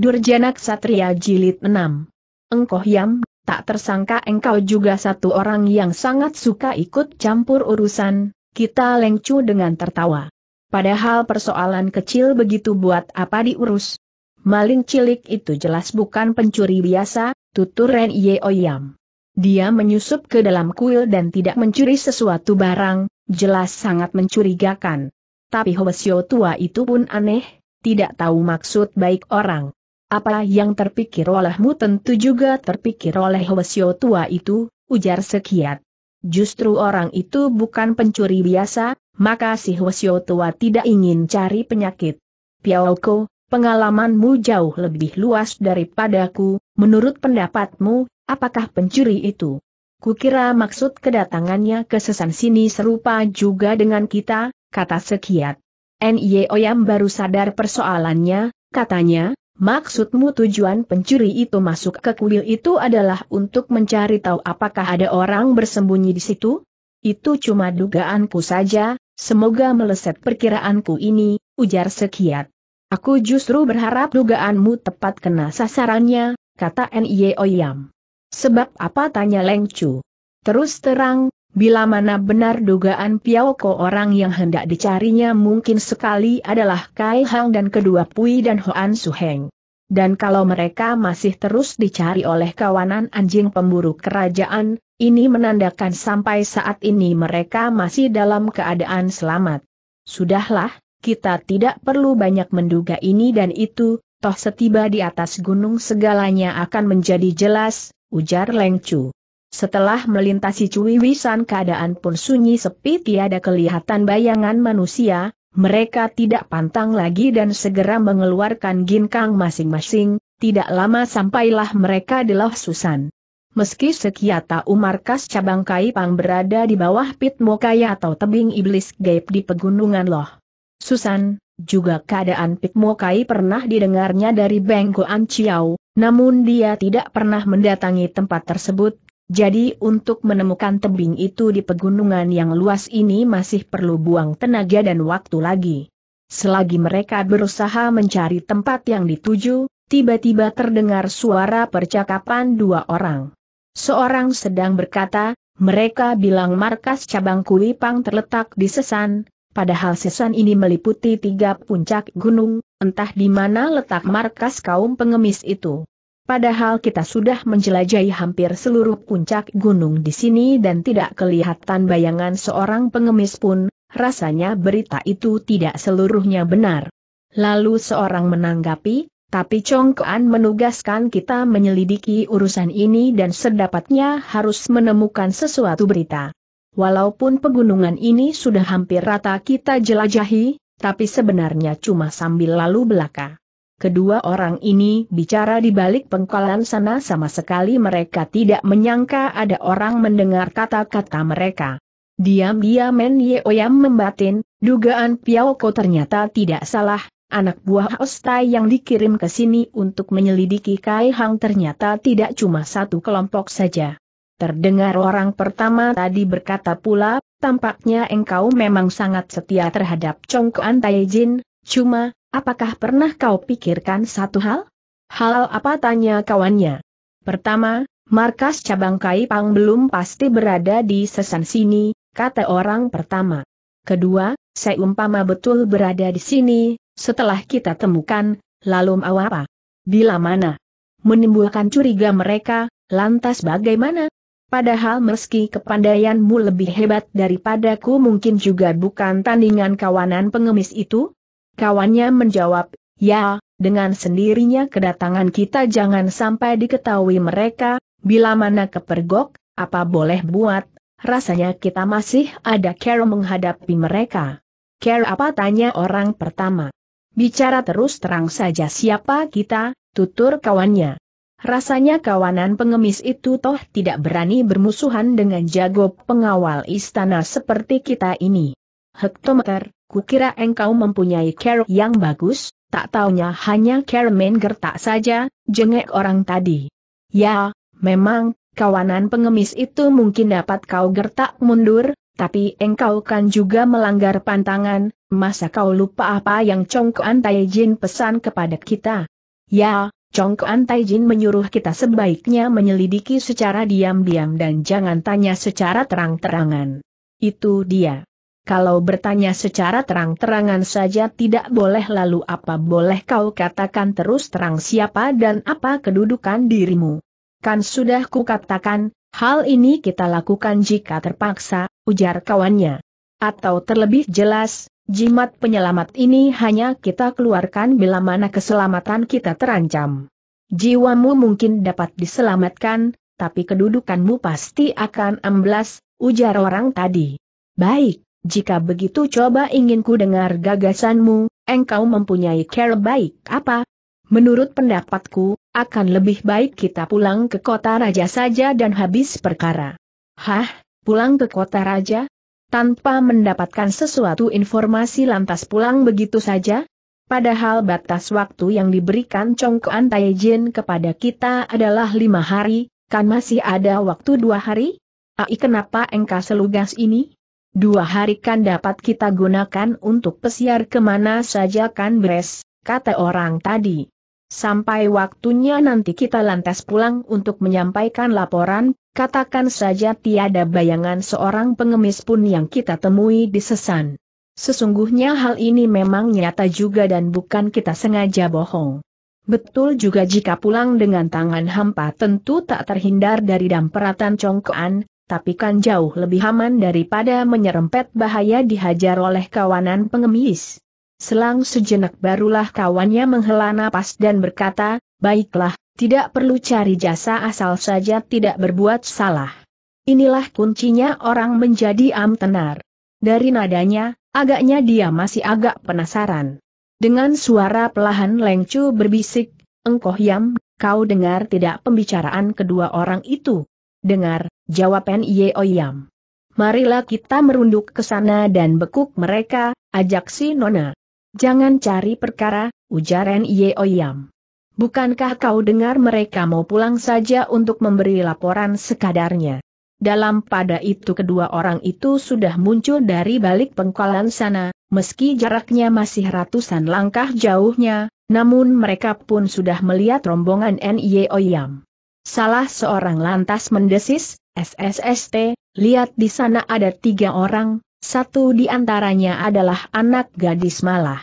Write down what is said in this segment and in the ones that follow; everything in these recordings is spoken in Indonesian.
Durjana Satria Jilid 6. Engkoh Yam, tak tersangka engkau juga satu orang yang sangat suka ikut campur urusan, kita lengcu dengan tertawa. Padahal persoalan kecil begitu buat apa diurus? Maling cilik itu jelas bukan pencuri biasa, tutur Ren Yeoyam. Dia menyusup ke dalam kuil dan tidak mencuri sesuatu barang, jelas sangat mencurigakan. Tapi Hwasyo tua itu pun aneh, tidak tahu maksud baik orang. Apa yang terpikir olehmu tentu juga terpikir oleh Hwasyo tua itu, ujar Sekiat. Justru orang itu bukan pencuri biasa, maka si Hwasyo tua tidak ingin cari penyakit. Piaoko, pengalamanmu jauh lebih luas daripadaku, menurut pendapatmu, apakah pencuri itu? Kukira maksud kedatangannya ke sesan sini serupa juga dengan kita, kata Sekiat. N.Y.O. yang baru sadar persoalannya, katanya, Maksudmu tujuan pencuri itu masuk ke kuil itu adalah untuk mencari tahu apakah ada orang bersembunyi di situ? Itu cuma dugaanku saja, semoga meleset perkiraanku ini, ujar Sekiat. Aku justru berharap dugaanmu tepat kena sasarannya, kata N.I.E. Oyam. Sebab apa tanya Leng Chu? Terus terang, Bila mana benar dugaan Piao Ko orang yang hendak dicarinya mungkin sekali adalah Kai Hang dan kedua Pui dan Hoan Su Heng. Dan kalau mereka masih terus dicari oleh kawanan anjing pemburu kerajaan, ini menandakan sampai saat ini mereka masih dalam keadaan selamat. Sudahlah, kita tidak perlu banyak menduga ini dan itu, toh setiba di atas gunung segalanya akan menjadi jelas, ujar Leng Chu. Setelah melintasi Cui Wisan keadaan pun sunyi sepi tiada kelihatan bayangan manusia, mereka tidak pantang lagi dan segera mengeluarkan ginkang masing-masing, tidak lama sampailah mereka di Loh Susan. Meski Sekiata Umarkas cabang Kai Pang berada di bawah pit Mokaya atau tebing iblis gaib di pegunungan Loh. Susan, juga keadaan pit Mokai pernah didengarnya dari Bengko An namun dia tidak pernah mendatangi tempat tersebut, jadi untuk menemukan tebing itu di pegunungan yang luas ini masih perlu buang tenaga dan waktu lagi. Selagi mereka berusaha mencari tempat yang dituju, tiba-tiba terdengar suara percakapan dua orang. Seorang sedang berkata, mereka bilang markas cabang Kuipang terletak di Sesan, padahal Sesan ini meliputi tiga puncak gunung, entah di mana letak markas kaum pengemis itu. Padahal kita sudah menjelajahi hampir seluruh puncak gunung di sini dan tidak kelihatan bayangan seorang pengemis pun, rasanya berita itu tidak seluruhnya benar. Lalu seorang menanggapi, tapi Kuan menugaskan kita menyelidiki urusan ini dan sedapatnya harus menemukan sesuatu berita. Walaupun pegunungan ini sudah hampir rata kita jelajahi, tapi sebenarnya cuma sambil lalu belaka. Kedua orang ini bicara di balik pengkolan sana sama sekali mereka tidak menyangka ada orang mendengar kata-kata mereka. Diam-diam Men Yeoyam membatin, dugaan Piao Ko ternyata tidak salah, anak buah Ostai yang dikirim ke sini untuk menyelidiki Kai Hang ternyata tidak cuma satu kelompok saja. Terdengar orang pertama tadi berkata pula, tampaknya engkau memang sangat setia terhadap Chong Tai Jin. Cuma, apakah pernah kau pikirkan satu hal? Hal apa tanya kawannya? Pertama, markas cabang Kaipang belum pasti berada di sesan sini, kata orang pertama. Kedua, seumpama betul berada di sini, setelah kita temukan, lalu mau apa? Bila mana? Menimbulkan curiga mereka, lantas bagaimana? Padahal meski kepandaianmu lebih hebat daripadaku mungkin juga bukan tandingan kawanan pengemis itu? Kawannya menjawab, ya, dengan sendirinya kedatangan kita jangan sampai diketahui mereka, bila mana kepergok, apa boleh buat, rasanya kita masih ada care menghadapi mereka. Care apa tanya orang pertama. Bicara terus terang saja siapa kita, tutur kawannya. Rasanya kawanan pengemis itu toh tidak berani bermusuhan dengan jago pengawal istana seperti kita ini hektometer, kukira engkau mempunyai care yang bagus, tak taunya hanya care main gertak saja, jengek orang tadi. Ya, memang, kawanan pengemis itu mungkin dapat kau gertak mundur, tapi engkau kan juga melanggar pantangan, masa kau lupa apa yang Chong Antai Jin pesan kepada kita? Ya, Chong Antai Jin menyuruh kita sebaiknya menyelidiki secara diam-diam dan jangan tanya secara terang-terangan. Itu dia kalau bertanya secara terang-terangan saja tidak boleh lalu apa boleh kau katakan terus terang siapa dan apa kedudukan dirimu. Kan sudah kukatakan, hal ini kita lakukan jika terpaksa, ujar kawannya. Atau terlebih jelas, jimat penyelamat ini hanya kita keluarkan bila mana keselamatan kita terancam. Jiwamu mungkin dapat diselamatkan, tapi kedudukanmu pasti akan amblas, ujar orang tadi. Baik, jika begitu coba ingin ku dengar gagasanmu, engkau mempunyai care baik apa? Menurut pendapatku, akan lebih baik kita pulang ke kota raja saja dan habis perkara. Hah, pulang ke kota raja? Tanpa mendapatkan sesuatu informasi lantas pulang begitu saja? Padahal batas waktu yang diberikan Congkoan Taijin kepada kita adalah lima hari, kan masih ada waktu dua hari? Ai kenapa engkau selugas ini? Dua hari kan dapat kita gunakan untuk pesiar kemana saja kan beres, kata orang tadi. Sampai waktunya nanti kita lantas pulang untuk menyampaikan laporan, katakan saja tiada bayangan seorang pengemis pun yang kita temui di sesan. Sesungguhnya hal ini memang nyata juga dan bukan kita sengaja bohong. Betul juga jika pulang dengan tangan hampa tentu tak terhindar dari damperatan congkoan, tapi kan jauh lebih aman daripada menyerempet bahaya dihajar oleh kawanan pengemis. Selang sejenak barulah kawannya menghela napas dan berkata, baiklah, tidak perlu cari jasa asal saja tidak berbuat salah. Inilah kuncinya orang menjadi amtenar. Dari nadanya, agaknya dia masih agak penasaran. Dengan suara pelahan Lengcu berbisik, Engkoh Yam, kau dengar tidak pembicaraan kedua orang itu? Dengar, jawab Nye Oyam. Marilah kita merunduk ke sana dan bekuk mereka, ajak si Nona. Jangan cari perkara, ujar Nye Oyam. Bukankah kau dengar mereka mau pulang saja untuk memberi laporan sekadarnya? Dalam pada itu kedua orang itu sudah muncul dari balik pengkolan sana, meski jaraknya masih ratusan langkah jauhnya, namun mereka pun sudah melihat rombongan Nye Oyam. Salah seorang lantas mendesis, SSST, lihat di sana ada tiga orang, satu di antaranya adalah anak gadis malah.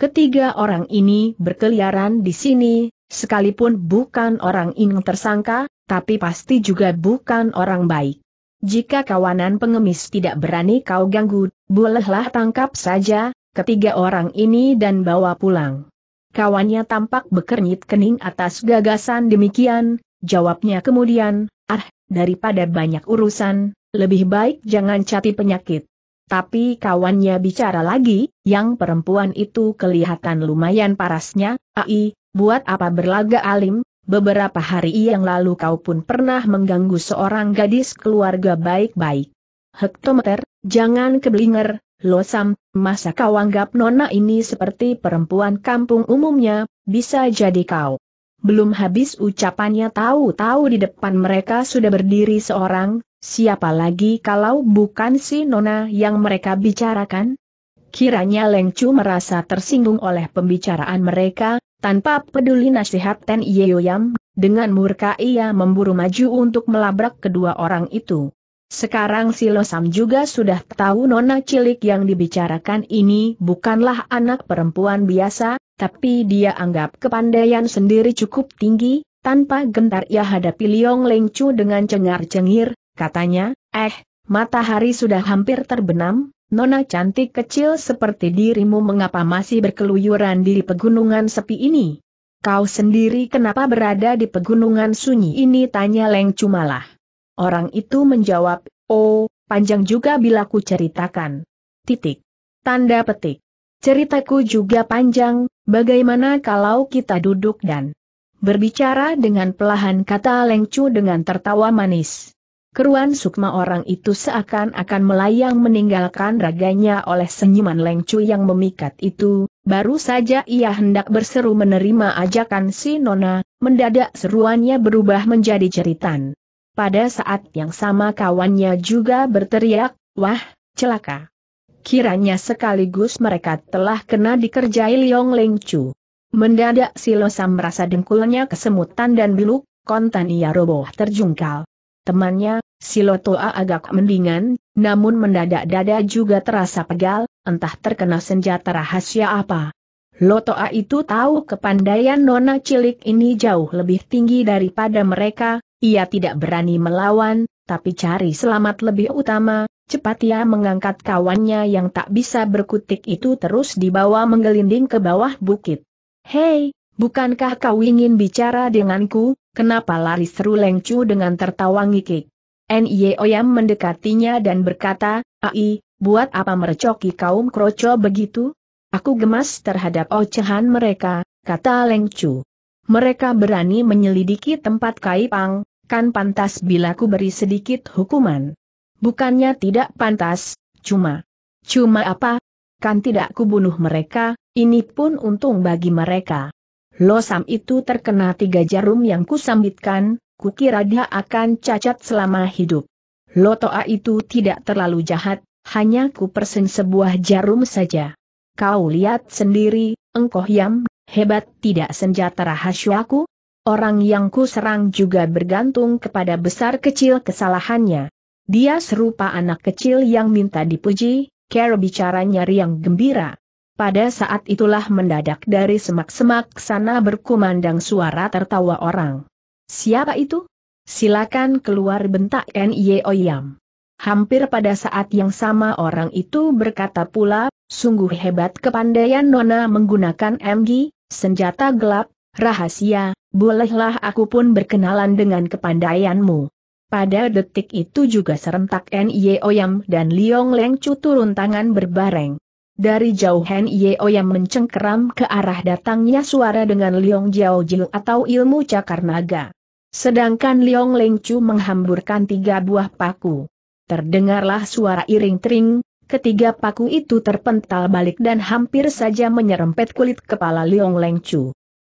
Ketiga orang ini berkeliaran di sini, sekalipun bukan orang yang tersangka, tapi pasti juga bukan orang baik. Jika kawanan pengemis tidak berani kau ganggu, bolehlah tangkap saja, ketiga orang ini dan bawa pulang. Kawannya tampak bekernyit kening atas gagasan demikian, jawabnya kemudian, Ah, daripada banyak urusan, lebih baik jangan cati penyakit. Tapi kawannya bicara lagi, yang perempuan itu kelihatan lumayan parasnya, ai, buat apa berlaga alim, beberapa hari yang lalu kau pun pernah mengganggu seorang gadis keluarga baik-baik. Hektometer, jangan keblinger, losam, masa kau anggap nona ini seperti perempuan kampung umumnya, bisa jadi kau. Belum habis ucapannya tahu-tahu di depan mereka sudah berdiri seorang, siapa lagi kalau bukan si Nona yang mereka bicarakan? Kiranya Chu merasa tersinggung oleh pembicaraan mereka, tanpa peduli nasihat Ten Yeoyam, dengan murka ia memburu maju untuk melabrak kedua orang itu. Sekarang si Losam juga sudah tahu nona cilik yang dibicarakan ini bukanlah anak perempuan biasa, tapi dia anggap kepandaian sendiri cukup tinggi, tanpa gentar ia hadapi Liong Leng Chu dengan cengar-cengir, katanya, eh, matahari sudah hampir terbenam, nona cantik kecil seperti dirimu mengapa masih berkeluyuran di pegunungan sepi ini? Kau sendiri kenapa berada di pegunungan sunyi ini tanya Leng Chu malah. Orang itu menjawab, oh, panjang juga bila ku ceritakan. Titik. Tanda petik. Ceritaku juga panjang, bagaimana kalau kita duduk dan berbicara dengan pelahan kata Lengcu dengan tertawa manis. Keruan sukma orang itu seakan-akan melayang meninggalkan raganya oleh senyuman Lengcu yang memikat itu, baru saja ia hendak berseru menerima ajakan si Nona, mendadak seruannya berubah menjadi jeritan. Pada saat yang sama kawannya juga berteriak, wah, celaka kiranya sekaligus mereka telah kena dikerjai Liong Leng Chu. Mendadak si Losam merasa dengkulnya kesemutan dan bilu, kontan ia roboh terjungkal. Temannya, Silo Toa agak mendingan, namun mendadak dada juga terasa pegal, entah terkena senjata rahasia apa. Lotoa itu tahu kepandaian nona cilik ini jauh lebih tinggi daripada mereka, ia tidak berani melawan, tapi cari selamat lebih utama, cepat ia mengangkat kawannya yang tak bisa berkutik itu terus dibawa menggelinding ke bawah bukit. Hei, bukankah kau ingin bicara denganku, kenapa lari seru Lengcu dengan tertawa ngikik? Nye Oyam mendekatinya dan berkata, Ai, buat apa merecoki kaum kroco begitu? Aku gemas terhadap ocehan mereka, kata Lengcu. Mereka berani menyelidiki tempat Kaipang, kan pantas bila ku beri sedikit hukuman. Bukannya tidak pantas, cuma. Cuma apa? Kan tidak kubunuh mereka, ini pun untung bagi mereka. Losam itu terkena tiga jarum yang kusambitkan, kukira dia akan cacat selama hidup. Lotoa itu tidak terlalu jahat, hanya kupersen sebuah jarum saja. Kau lihat sendiri, engkau yam, hebat tidak senjata rahasiaku? Orang yang ku serang juga bergantung kepada besar kecil kesalahannya. Dia serupa anak kecil yang minta dipuji, bicara bicaranya riang gembira. Pada saat itulah mendadak dari semak-semak sana berkumandang suara tertawa orang. Siapa itu? Silakan keluar bentak Nye Oyam. Hampir pada saat yang sama orang itu berkata pula, sungguh hebat kepandaian Nona menggunakan MG, senjata gelap, rahasia, bolehlah aku pun berkenalan dengan kepandaianmu. Pada detik itu juga serentak Nye Oyam dan Liong Leng turun tangan berbareng. Dari jauh Nye Oyam mencengkeram ke arah datangnya suara dengan Liong Jiao Jiu atau ilmu cakar naga. Sedangkan Liong Leng menghamburkan tiga buah paku. Terdengarlah suara iring-tering, Ketiga paku itu terpental balik dan hampir saja menyerempet kulit kepala Liong Leng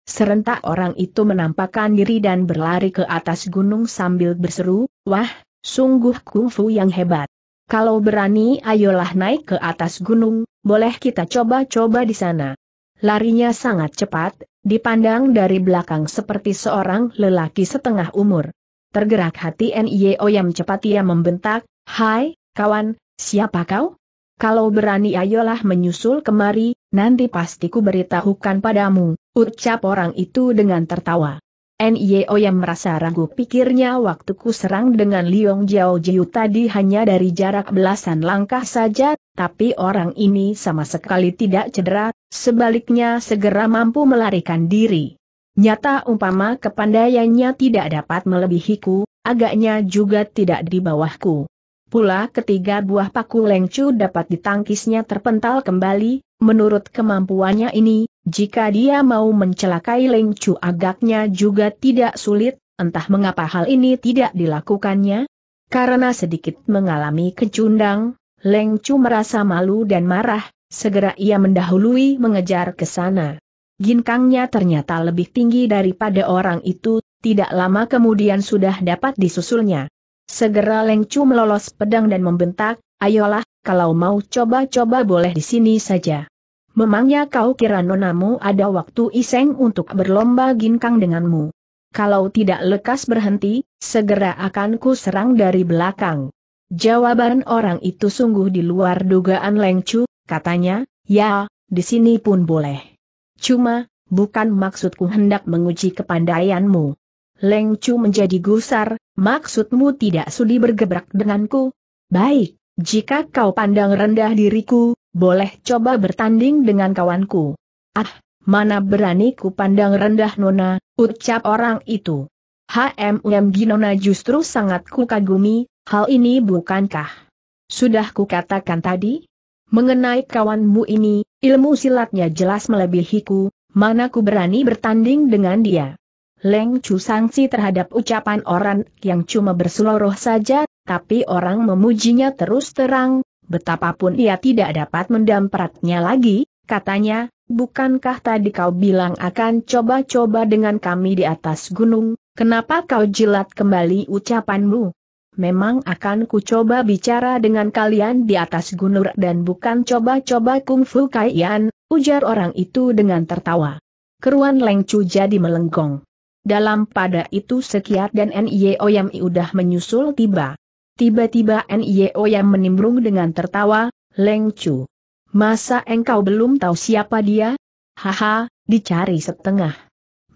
Serentak orang itu menampakkan diri dan berlari ke atas gunung sambil berseru, Wah, sungguh kungfu yang hebat. Kalau berani ayolah naik ke atas gunung, boleh kita coba-coba di sana. Larinya sangat cepat, dipandang dari belakang seperti seorang lelaki setengah umur. Tergerak hati N.I.O. yang cepat ia membentak, Hai, kawan, siapa kau? Kalau berani ayolah menyusul kemari, nanti pastiku beritahukan padamu. Ucap orang itu dengan tertawa. N.I.O. yang merasa ragu pikirnya waktu ku serang dengan Liong Jiao Jiu tadi hanya dari jarak belasan langkah saja, tapi orang ini sama sekali tidak cedera, sebaliknya segera mampu melarikan diri. Nyata umpama kepandaiannya tidak dapat melebihiku, agaknya juga tidak di bawahku. Pula ketiga buah paku lengcu dapat ditangkisnya terpental kembali, menurut kemampuannya ini, jika dia mau mencelakai lengcu agaknya juga tidak sulit, entah mengapa hal ini tidak dilakukannya. Karena sedikit mengalami kecundang, lengcu merasa malu dan marah, segera ia mendahului mengejar ke sana. Ginkangnya ternyata lebih tinggi daripada orang itu, tidak lama kemudian sudah dapat disusulnya. Segera Chu melolos pedang dan membentak, ayolah, kalau mau coba-coba boleh di sini saja. Memangnya kau kira nonamu ada waktu iseng untuk berlomba ginkang denganmu. Kalau tidak lekas berhenti, segera akan ku serang dari belakang. Jawaban orang itu sungguh di luar dugaan Chu, katanya, ya, di sini pun boleh. Cuma, bukan maksudku hendak menguji kepandaianmu. Leng Chu menjadi gusar, maksudmu tidak sudi bergebrak denganku? Baik, jika kau pandang rendah diriku, boleh coba bertanding dengan kawanku. Ah, mana berani ku pandang rendah Nona, ucap orang itu. HMM Ginona justru sangat ku hal ini bukankah? Sudah ku katakan tadi? Mengenai kawanmu ini, ilmu silatnya jelas melebihiku, mana ku berani bertanding dengan dia. Leng Chu sangsi terhadap ucapan orang yang cuma berseloroh saja, tapi orang memujinya terus terang, betapapun ia tidak dapat mendampratnya lagi, katanya, bukankah tadi kau bilang akan coba-coba dengan kami di atas gunung, kenapa kau jilat kembali ucapanmu? Memang akan ku coba bicara dengan kalian di atas gunung dan bukan coba-coba kungfu kaian, ujar orang itu dengan tertawa. Keruan Leng Chu jadi melenggong. Dalam pada itu Sekiat dan N.I.O. yang udah menyusul tiba. Tiba-tiba N.I.O. yang menimbrung dengan tertawa, Leng Chu. Masa engkau belum tahu siapa dia? Haha, dicari setengah.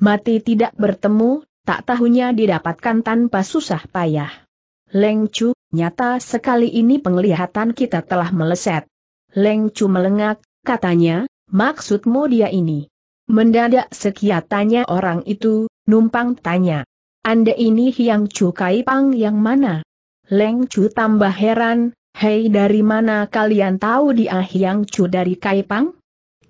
Mati tidak bertemu, tak tahunya didapatkan tanpa susah payah. Leng Chu, nyata sekali ini penglihatan kita telah meleset. Leng Chu melengak, katanya, maksudmu dia ini. Mendadak sekiat orang itu, Numpang tanya. Anda ini Hiang Chu Kai Pang yang mana? Leng Chu tambah heran, hei dari mana kalian tahu dia Hiang Chu dari Kai Pang?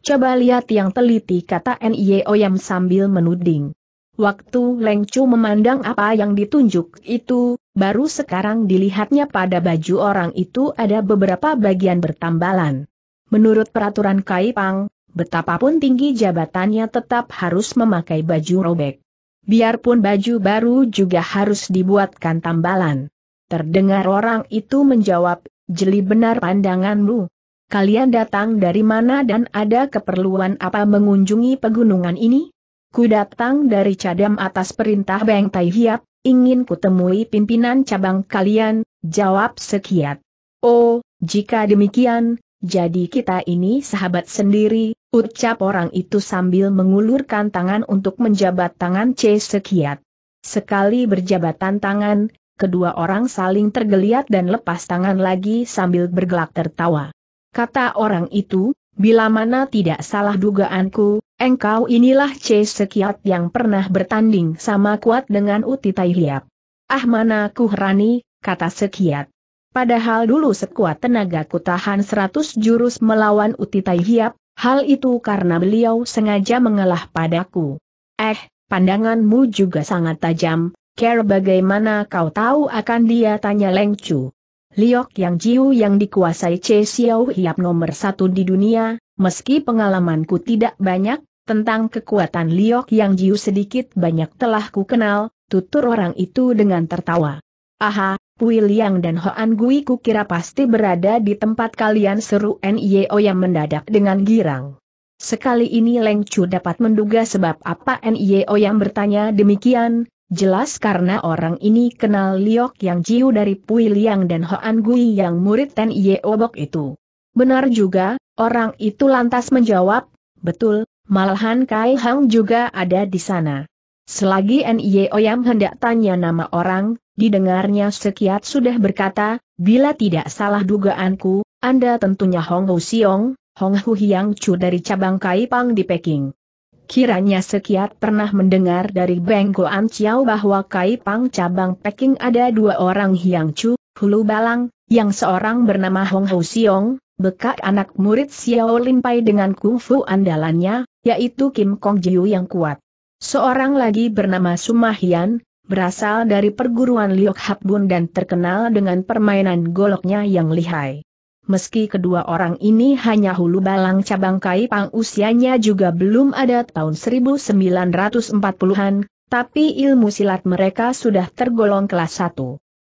Coba lihat yang teliti kata Nie Oyam sambil menuding. Waktu Leng Chu memandang apa yang ditunjuk itu, baru sekarang dilihatnya pada baju orang itu ada beberapa bagian bertambalan. Menurut peraturan Kai Pang, betapapun tinggi jabatannya tetap harus memakai baju robek biarpun baju baru juga harus dibuatkan tambalan. Terdengar orang itu menjawab, jeli benar pandanganmu. Kalian datang dari mana dan ada keperluan apa mengunjungi pegunungan ini? Ku datang dari cadam atas perintah Beng Tai Hiap, ingin kutemui pimpinan cabang kalian, jawab Sekiat. Oh, jika demikian, jadi kita ini sahabat sendiri, ucap orang itu sambil mengulurkan tangan untuk menjabat tangan C Sekiat. Sekali berjabatan tangan, kedua orang saling tergeliat dan lepas tangan lagi sambil bergelak tertawa. Kata orang itu, bila mana tidak salah dugaanku, engkau inilah C Sekiat yang pernah bertanding sama kuat dengan Uti Tai Ah mana ku herani, kata Sekiat. Padahal dulu sekuat tenaga ku tahan seratus jurus melawan Utitai Hiap, hal itu karena beliau sengaja mengalah padaku. Eh, pandanganmu juga sangat tajam, care bagaimana kau tahu akan dia tanya Leng Liok Yang Jiu yang dikuasai Che Xiao Hiap nomor satu di dunia, meski pengalamanku tidak banyak, tentang kekuatan Liok Yang Jiu sedikit banyak telah ku kenal, tutur orang itu dengan tertawa. Aha, Pui Liang dan Hoan Gui kukira pasti berada di tempat kalian seru Nio yang mendadak dengan girang. Sekali ini Leng Chu dapat menduga sebab apa Nio yang bertanya demikian, jelas karena orang ini kenal Liok Yang Jiu dari Pui Liang dan Hoan Gui yang murid Nio Bok itu. Benar juga, orang itu lantas menjawab, betul, malahan Kai Hang juga ada di sana. Selagi Nio yang hendak tanya nama orang, didengarnya Sekiat sudah berkata, bila tidak salah dugaanku, Anda tentunya Hong Hu Siong, Hong Hu Hiang Chu dari cabang Kaipang di Peking. Kiranya Sekiat pernah mendengar dari Beng Goan Chiao bahwa Kaipang cabang Peking ada dua orang Hiang Chu, Hulu Balang, yang seorang bernama Hong Hu Siong, bekak anak murid Xiao Limpai dengan kungfu andalannya, yaitu Kim Kong Jiu yang kuat. Seorang lagi bernama Sumahian, berasal dari perguruan Liok Hapbun dan terkenal dengan permainan goloknya yang lihai. Meski kedua orang ini hanya hulu balang cabang Kai Pang usianya juga belum ada tahun 1940-an, tapi ilmu silat mereka sudah tergolong kelas 1.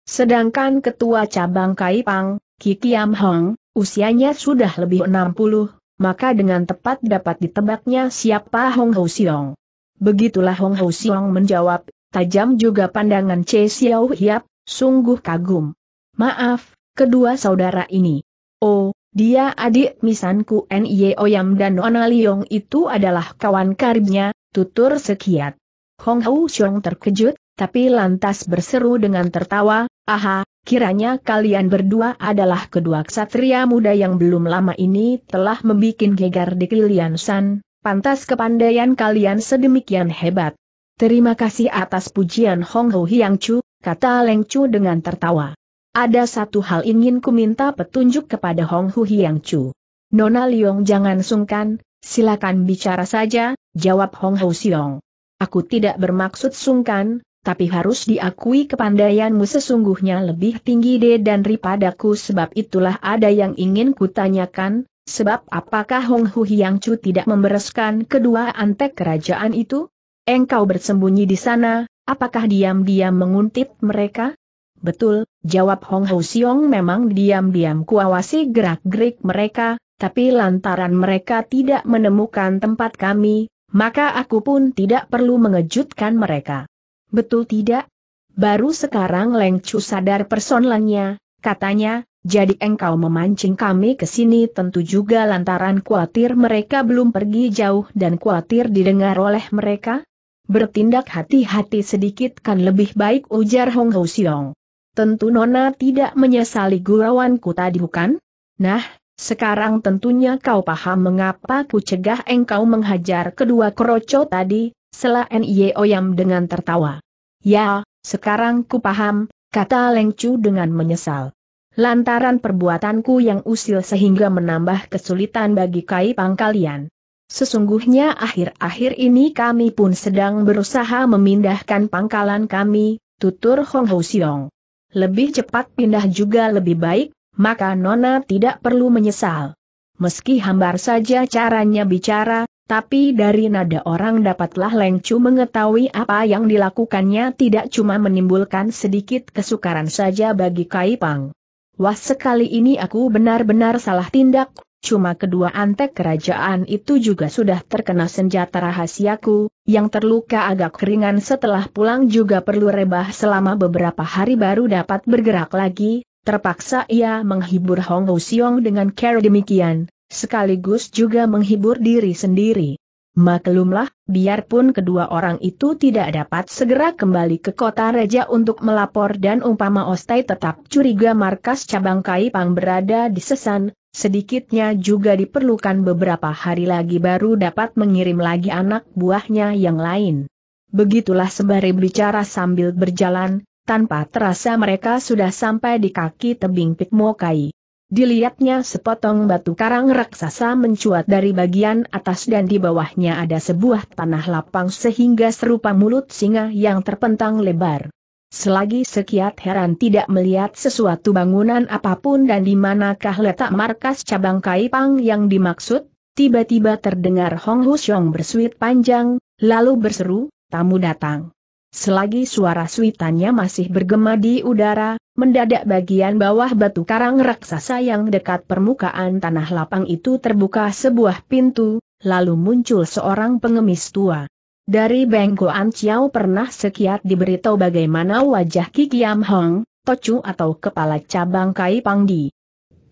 Sedangkan ketua cabang Kai Pang, Kikiam Hong, usianya sudah lebih 60, maka dengan tepat dapat ditebaknya siapa Hong Hou Siong. Begitulah Hong Hou Siong menjawab, tajam juga pandangan Che Xiao Hiap, sungguh kagum. Maaf, kedua saudara ini. Oh, dia adik misanku Nye Oyam dan Nona Liong itu adalah kawan karibnya, tutur sekiat. Hong Hau Xiong terkejut, tapi lantas berseru dengan tertawa, aha, kiranya kalian berdua adalah kedua ksatria muda yang belum lama ini telah membuat gegar di Kilian San, pantas kepandaian kalian sedemikian hebat. Terima kasih atas pujian Hong Ho Hiang Chu, kata Leng Chu dengan tertawa. Ada satu hal ingin ku minta petunjuk kepada Hong Ho Hiang Chu. Nona Liong jangan sungkan, silakan bicara saja, jawab Hong Ho Siong. Aku tidak bermaksud sungkan, tapi harus diakui kepandaianmu sesungguhnya lebih tinggi de dan ripadaku sebab itulah ada yang ingin kutanyakan, sebab apakah Hong Hu Yang Chu tidak membereskan kedua antek kerajaan itu? Engkau bersembunyi di sana, apakah diam-diam menguntit mereka? Betul, jawab Hong Hou Siong memang diam-diam kuawasi gerak-gerik mereka, tapi lantaran mereka tidak menemukan tempat kami, maka aku pun tidak perlu mengejutkan mereka. Betul tidak? Baru sekarang Leng Chu sadar personalnya, katanya, jadi engkau memancing kami ke sini tentu juga lantaran khawatir mereka belum pergi jauh dan khawatir didengar oleh mereka? Bertindak hati-hati sedikit kan lebih baik ujar Hong Ho Siong. Tentu Nona tidak menyesali gurauanku tadi bukan? Nah, sekarang tentunya kau paham mengapa ku cegah engkau menghajar kedua kroco tadi, sela Nye Oyam dengan tertawa. Ya, sekarang ku paham, kata Leng Chu dengan menyesal. Lantaran perbuatanku yang usil sehingga menambah kesulitan bagi Kai pangkalian. Sesungguhnya akhir-akhir ini kami pun sedang berusaha memindahkan pangkalan kami, tutur Hong Ho Siong. Lebih cepat pindah juga lebih baik, maka Nona tidak perlu menyesal. Meski hambar saja caranya bicara, tapi dari nada orang dapatlah Lengcu mengetahui apa yang dilakukannya tidak cuma menimbulkan sedikit kesukaran saja bagi Kaipang. Wah sekali ini aku benar-benar salah tindak, Cuma kedua antek kerajaan itu juga sudah terkena senjata rahasiaku, yang terluka agak keringan setelah pulang juga perlu rebah selama beberapa hari baru dapat bergerak lagi, terpaksa ia menghibur Hong Ho Siong dengan cara demikian, sekaligus juga menghibur diri sendiri. Maklumlah, biarpun kedua orang itu tidak dapat segera kembali ke kota raja untuk melapor dan umpama Ostai tetap curiga markas cabang Kaipang berada di Sesan, Sedikitnya juga diperlukan beberapa hari lagi baru dapat mengirim lagi anak buahnya yang lain. Begitulah sembari bicara sambil berjalan, tanpa terasa mereka sudah sampai di kaki tebing Pikmokai. Dilihatnya sepotong batu karang raksasa mencuat dari bagian atas dan di bawahnya ada sebuah tanah lapang sehingga serupa mulut singa yang terpentang lebar. Selagi sekiat heran tidak melihat sesuatu bangunan apapun dan di manakah letak markas cabang Kaipang yang dimaksud, tiba-tiba terdengar Hong Husyong bersuit panjang, lalu berseru, tamu datang. Selagi suara suitannya masih bergema di udara, mendadak bagian bawah batu karang raksasa yang dekat permukaan tanah lapang itu terbuka sebuah pintu, lalu muncul seorang pengemis tua. Dari bengkoan An Chiao pernah sekiat diberitahu bagaimana wajah Ki Kiam Hong, Tocu atau kepala cabang Kai Pang di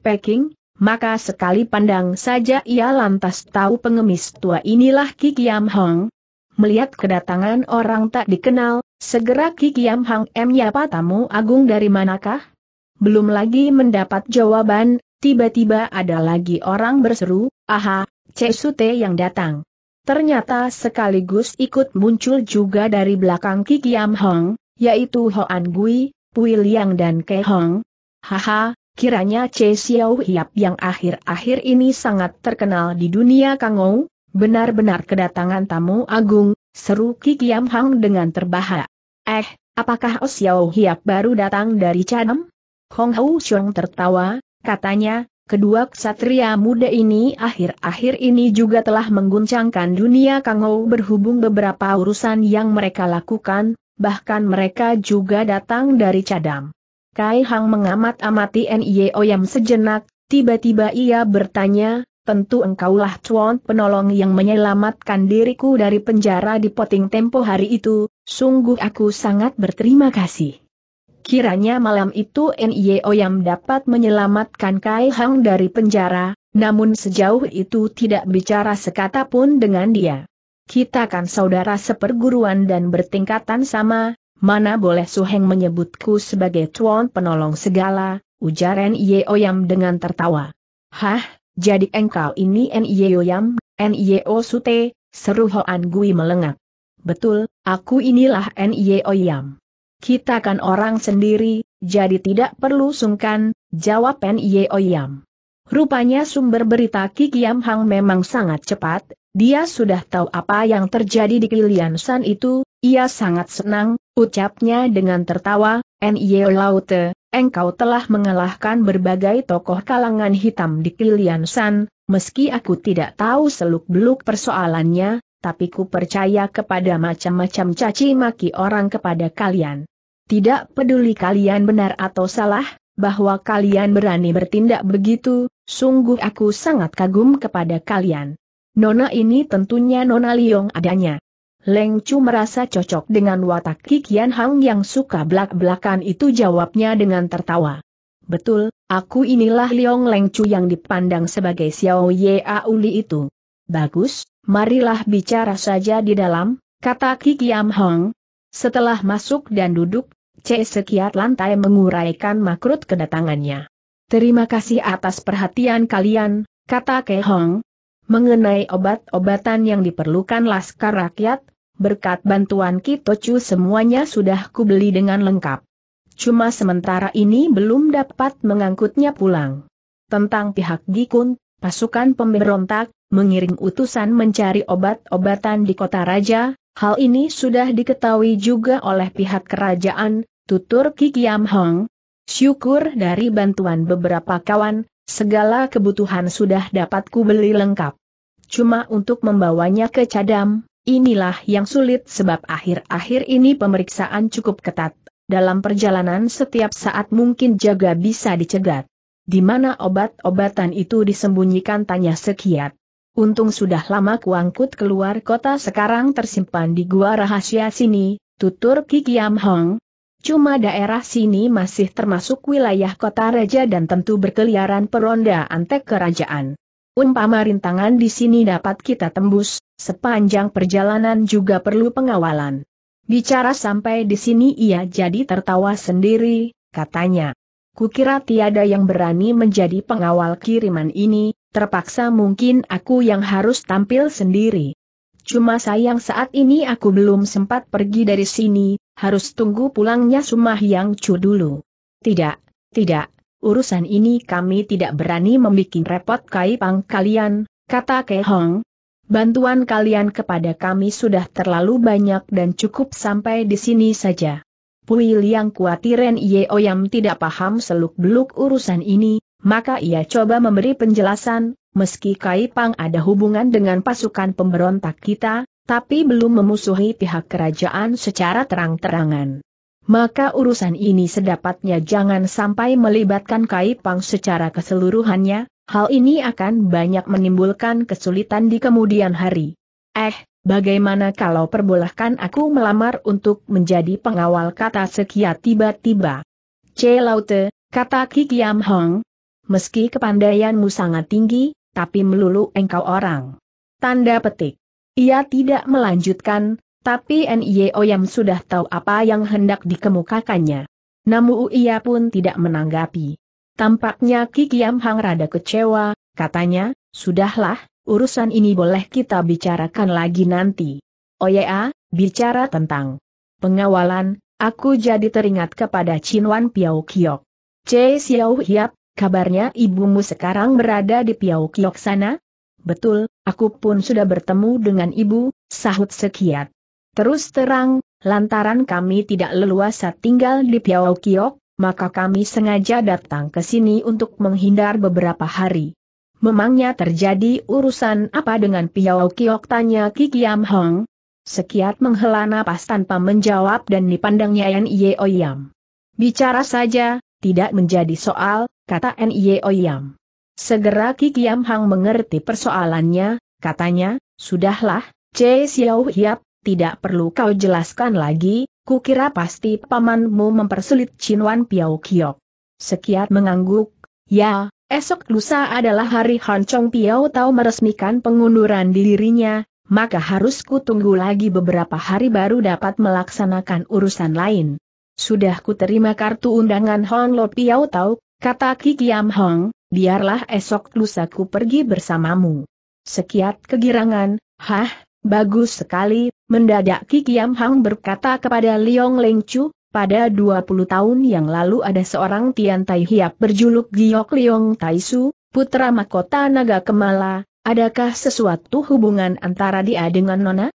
Peking, maka sekali pandang saja ia lantas tahu pengemis tua inilah Ki Kiam Hong. Melihat kedatangan orang tak dikenal, segera Ki Kiam Hong Yapa tamu agung dari manakah? Belum lagi mendapat jawaban, tiba-tiba ada lagi orang berseru, aha, Sute yang datang. Ternyata sekaligus ikut muncul juga dari belakang Ki Giam Hong, yaitu Hoan Gui, Pui Liang dan Ke Hong. Haha, kiranya Che Xiao Hiap yang akhir-akhir ini sangat terkenal di dunia Kangou, benar-benar kedatangan tamu agung, seru Ki Giam Hong dengan terbahak. Eh, apakah oh Xiao Hiap baru datang dari Canem? Hong Hau Xiong tertawa, katanya, Kedua ksatria muda ini akhir-akhir ini juga telah mengguncangkan dunia Kangou berhubung beberapa urusan yang mereka lakukan, bahkan mereka juga datang dari cadam. Kai Hang mengamat-amati Nye Oyam sejenak, tiba-tiba ia bertanya, tentu engkaulah cuan penolong yang menyelamatkan diriku dari penjara di poting tempo hari itu, sungguh aku sangat berterima kasih. Kiranya malam itu Nye Oyam dapat menyelamatkan Kai Hang dari penjara, namun sejauh itu tidak bicara sekata pun dengan dia. Kita kan saudara seperguruan dan bertingkatan sama, mana boleh Suheng menyebutku sebagai tuan penolong segala, ujar Nye Oyam dengan tertawa. Hah, jadi engkau ini Nye Oyam, Nye O Sute, seru Hoan Gui melengak. Betul, aku inilah Nye Oyam. Kita kan orang sendiri, jadi tidak perlu sungkan, jawab Pen Yeoyam. Rupanya sumber berita Ki Kiam Hang memang sangat cepat, dia sudah tahu apa yang terjadi di Kilian San itu, ia sangat senang, ucapnya dengan tertawa, N.Y. Laute, engkau telah mengalahkan berbagai tokoh kalangan hitam di Kilian San, meski aku tidak tahu seluk-beluk persoalannya, tapi ku percaya kepada macam-macam caci maki orang kepada kalian. Tidak peduli kalian benar atau salah, bahwa kalian berani bertindak begitu, sungguh aku sangat kagum kepada kalian. Nona ini tentunya Nona Liong adanya. Leng Chu merasa cocok dengan watak Kikian Hang yang suka belak-belakan itu jawabnya dengan tertawa. Betul, aku inilah Liong Leng Chu yang dipandang sebagai Xiao Ye Auli itu. Bagus, marilah bicara saja di dalam, kata Kikiam Hong. Setelah masuk dan duduk, C sekiat lantai menguraikan makrut kedatangannya. Terima kasih atas perhatian kalian, kata Ke Hong. Mengenai obat-obatan yang diperlukan laskar rakyat, berkat bantuan Kitochu semuanya sudah kubeli dengan lengkap. Cuma sementara ini belum dapat mengangkutnya pulang. Tentang pihak Gikun, pasukan pemberontak, Mengiring utusan mencari obat-obatan di kota raja, hal ini sudah diketahui juga oleh pihak kerajaan, tutur Kikiam Hong. Syukur dari bantuan beberapa kawan, segala kebutuhan sudah dapat kubeli lengkap. Cuma untuk membawanya ke cadam, inilah yang sulit sebab akhir-akhir ini pemeriksaan cukup ketat. Dalam perjalanan setiap saat mungkin jaga bisa dicegat. Di mana obat-obatan itu disembunyikan tanya sekiat. Untung sudah lama kuangkut keluar kota sekarang tersimpan di gua rahasia sini, tutur Kikiam Hong. Cuma daerah sini masih termasuk wilayah kota raja dan tentu berkeliaran peronda antek kerajaan. Umpama rintangan di sini dapat kita tembus, sepanjang perjalanan juga perlu pengawalan. Bicara sampai di sini ia jadi tertawa sendiri, katanya. Kukira tiada yang berani menjadi pengawal kiriman ini, terpaksa mungkin aku yang harus tampil sendiri. Cuma sayang saat ini aku belum sempat pergi dari sini, harus tunggu pulangnya Sumah Yang Chu dulu. Tidak, tidak, urusan ini kami tidak berani membuat repot Pang kalian, kata Kehong. Bantuan kalian kepada kami sudah terlalu banyak dan cukup sampai di sini saja. Pui Liang Kuatiren Yeoyam tidak paham seluk-beluk urusan ini, maka ia coba memberi penjelasan, meski Kai Pang ada hubungan dengan pasukan pemberontak kita, tapi belum memusuhi pihak kerajaan secara terang-terangan. Maka urusan ini sedapatnya jangan sampai melibatkan Kai Pang secara keseluruhannya, hal ini akan banyak menimbulkan kesulitan di kemudian hari. Eh, bagaimana kalau perbolehkan aku melamar untuk menjadi pengawal kata sekia tiba-tiba? C. Laute, kata Kikiam Hong, Meski kepandaianmu sangat tinggi, tapi melulu engkau orang. Tanda petik. Ia tidak melanjutkan, tapi N.I.O. yang sudah tahu apa yang hendak dikemukakannya. Namu ia pun tidak menanggapi. Tampaknya Kikiam Hang rada kecewa, katanya, sudahlah, urusan ini boleh kita bicarakan lagi nanti. Oya, oh bicara tentang pengawalan, aku jadi teringat kepada Chin Wan Piao Kiok. C. Xiao Hiap, Kabarnya ibumu sekarang berada di Piau Kiok sana? Betul, aku pun sudah bertemu dengan ibu, sahut sekiat. Terus terang, lantaran kami tidak leluasa tinggal di Piau Kiok, maka kami sengaja datang ke sini untuk menghindar beberapa hari. Memangnya terjadi urusan apa dengan Piau Kiok tanya Kikiam Hong? Sekiat menghela napas tanpa menjawab dan dipandangnya Yan Ye Oyam. Bicara saja, tidak menjadi soal, kata Nye Oyam. Segera Ki Kiam Hang mengerti persoalannya, katanya, sudahlah, C. Xiao Hiap, tidak perlu kau jelaskan lagi, kukira pasti pamanmu mempersulit Chin Wan Piao Kiok. Sekiat mengangguk, ya, esok lusa adalah hari Han Chong Piao Tau meresmikan pengunduran dirinya, maka harus ku tunggu lagi beberapa hari baru dapat melaksanakan urusan lain. Sudah ku terima kartu undangan Hong Lo Piao Tau, kata Kikiam Hong, biarlah esok lusa ku pergi bersamamu. Sekiat kegirangan, hah, bagus sekali, mendadak Kikiam Hong berkata kepada Liong Leng Chu, pada 20 tahun yang lalu ada seorang Tian Tai Hiap berjuluk Giok Liong Tai Su, putra mahkota naga kemala, adakah sesuatu hubungan antara dia dengan Nona?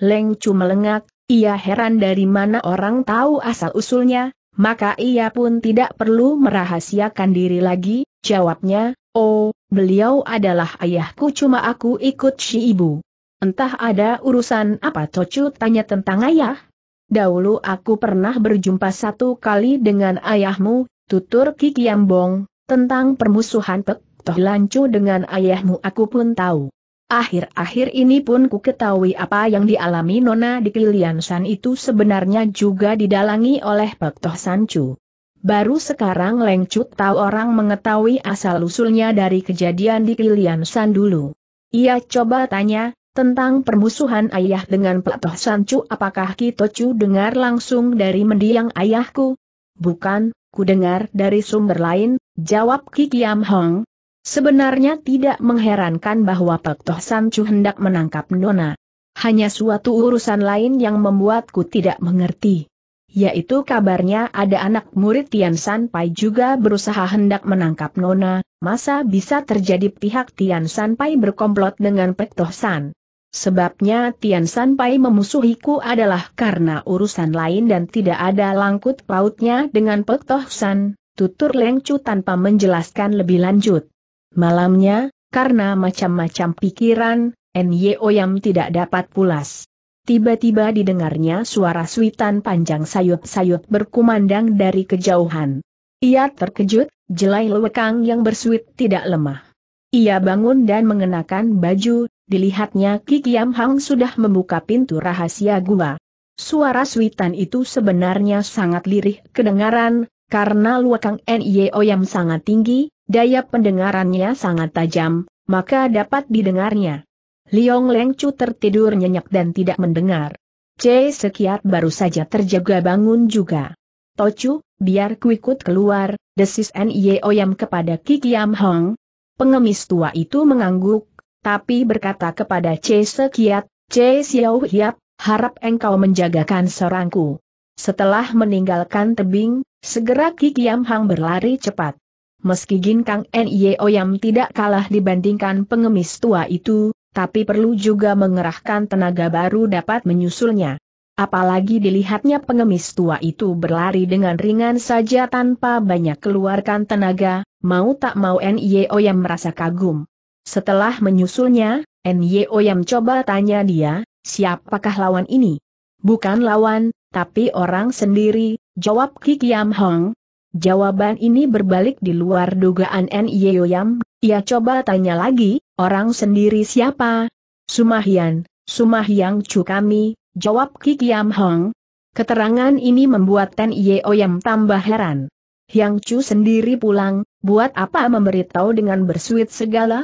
Leng Chu melengak, ia heran dari mana orang tahu asal-usulnya, maka ia pun tidak perlu merahasiakan diri lagi, jawabnya, oh, beliau adalah ayahku cuma aku ikut si ibu. Entah ada urusan apa Tocu tanya tentang ayah. Dahulu aku pernah berjumpa satu kali dengan ayahmu, tutur Kikiambong, tentang permusuhan Pek Toh Lancu dengan ayahmu aku pun tahu. Akhir-akhir ini pun ku ketahui apa yang dialami Nona di Kilian San itu sebenarnya juga didalangi oleh Pak Toh Chu. Baru sekarang Chu tahu orang mengetahui asal-usulnya dari kejadian di Kilian San dulu. Ia coba tanya, tentang permusuhan ayah dengan Pak Toh Chu apakah Chu dengar langsung dari mendiang ayahku? Bukan, ku dengar dari sumber lain, jawab Kikiam Hong, Sebenarnya tidak mengherankan bahwa Pek Toh San hendak menangkap Nona. Hanya suatu urusan lain yang membuatku tidak mengerti. Yaitu kabarnya ada anak murid Tian San Pai juga berusaha hendak menangkap Nona, masa bisa terjadi pihak Tian San Pai berkomplot dengan Pek Toh San. Sebabnya Tian San Pai memusuhiku adalah karena urusan lain dan tidak ada langkut pautnya dengan Pek Toh San, tutur Leng Chu tanpa menjelaskan lebih lanjut. Malamnya, karena macam-macam pikiran, Nye Yam tidak dapat pulas. Tiba-tiba didengarnya suara suitan panjang sayut-sayut berkumandang dari kejauhan. Ia terkejut, jelai lewekang yang bersuit tidak lemah. Ia bangun dan mengenakan baju, dilihatnya Kikiam Hang sudah membuka pintu rahasia gua. Suara suitan itu sebenarnya sangat lirih kedengaran, karena luakang NIO yang sangat tinggi, daya pendengarannya sangat tajam, maka dapat didengarnya. Liong Lengcu tertidur nyenyak dan tidak mendengar. C. Sekiat baru saja terjaga bangun juga. Tocu, biar kuikut keluar, desis NIO Yam kepada Kikiam Hong. Pengemis tua itu mengangguk, tapi berkata kepada C. Sekiat, C. Xiao Hiap, harap engkau menjagakan serangku. Setelah meninggalkan tebing, segera Ki Kiam Hang berlari cepat. Meski Ginkang Nio Yam tidak kalah dibandingkan pengemis tua itu, tapi perlu juga mengerahkan tenaga baru dapat menyusulnya. Apalagi dilihatnya pengemis tua itu berlari dengan ringan saja tanpa banyak keluarkan tenaga, mau tak mau Nio Yam merasa kagum. Setelah menyusulnya, Nio Yam coba tanya dia, siapakah lawan ini? Bukan lawan, tapi orang sendiri, jawab Kikiam Hong. Jawaban ini berbalik di luar dugaan N.Y.O. Yam, ia coba tanya lagi, orang sendiri siapa? Sumahian, Sumahyang Chu kami, jawab Kikiam Hong. Keterangan ini membuat Ten Yam tambah heran. Yang Chu sendiri pulang, buat apa memberitahu dengan bersuit segala?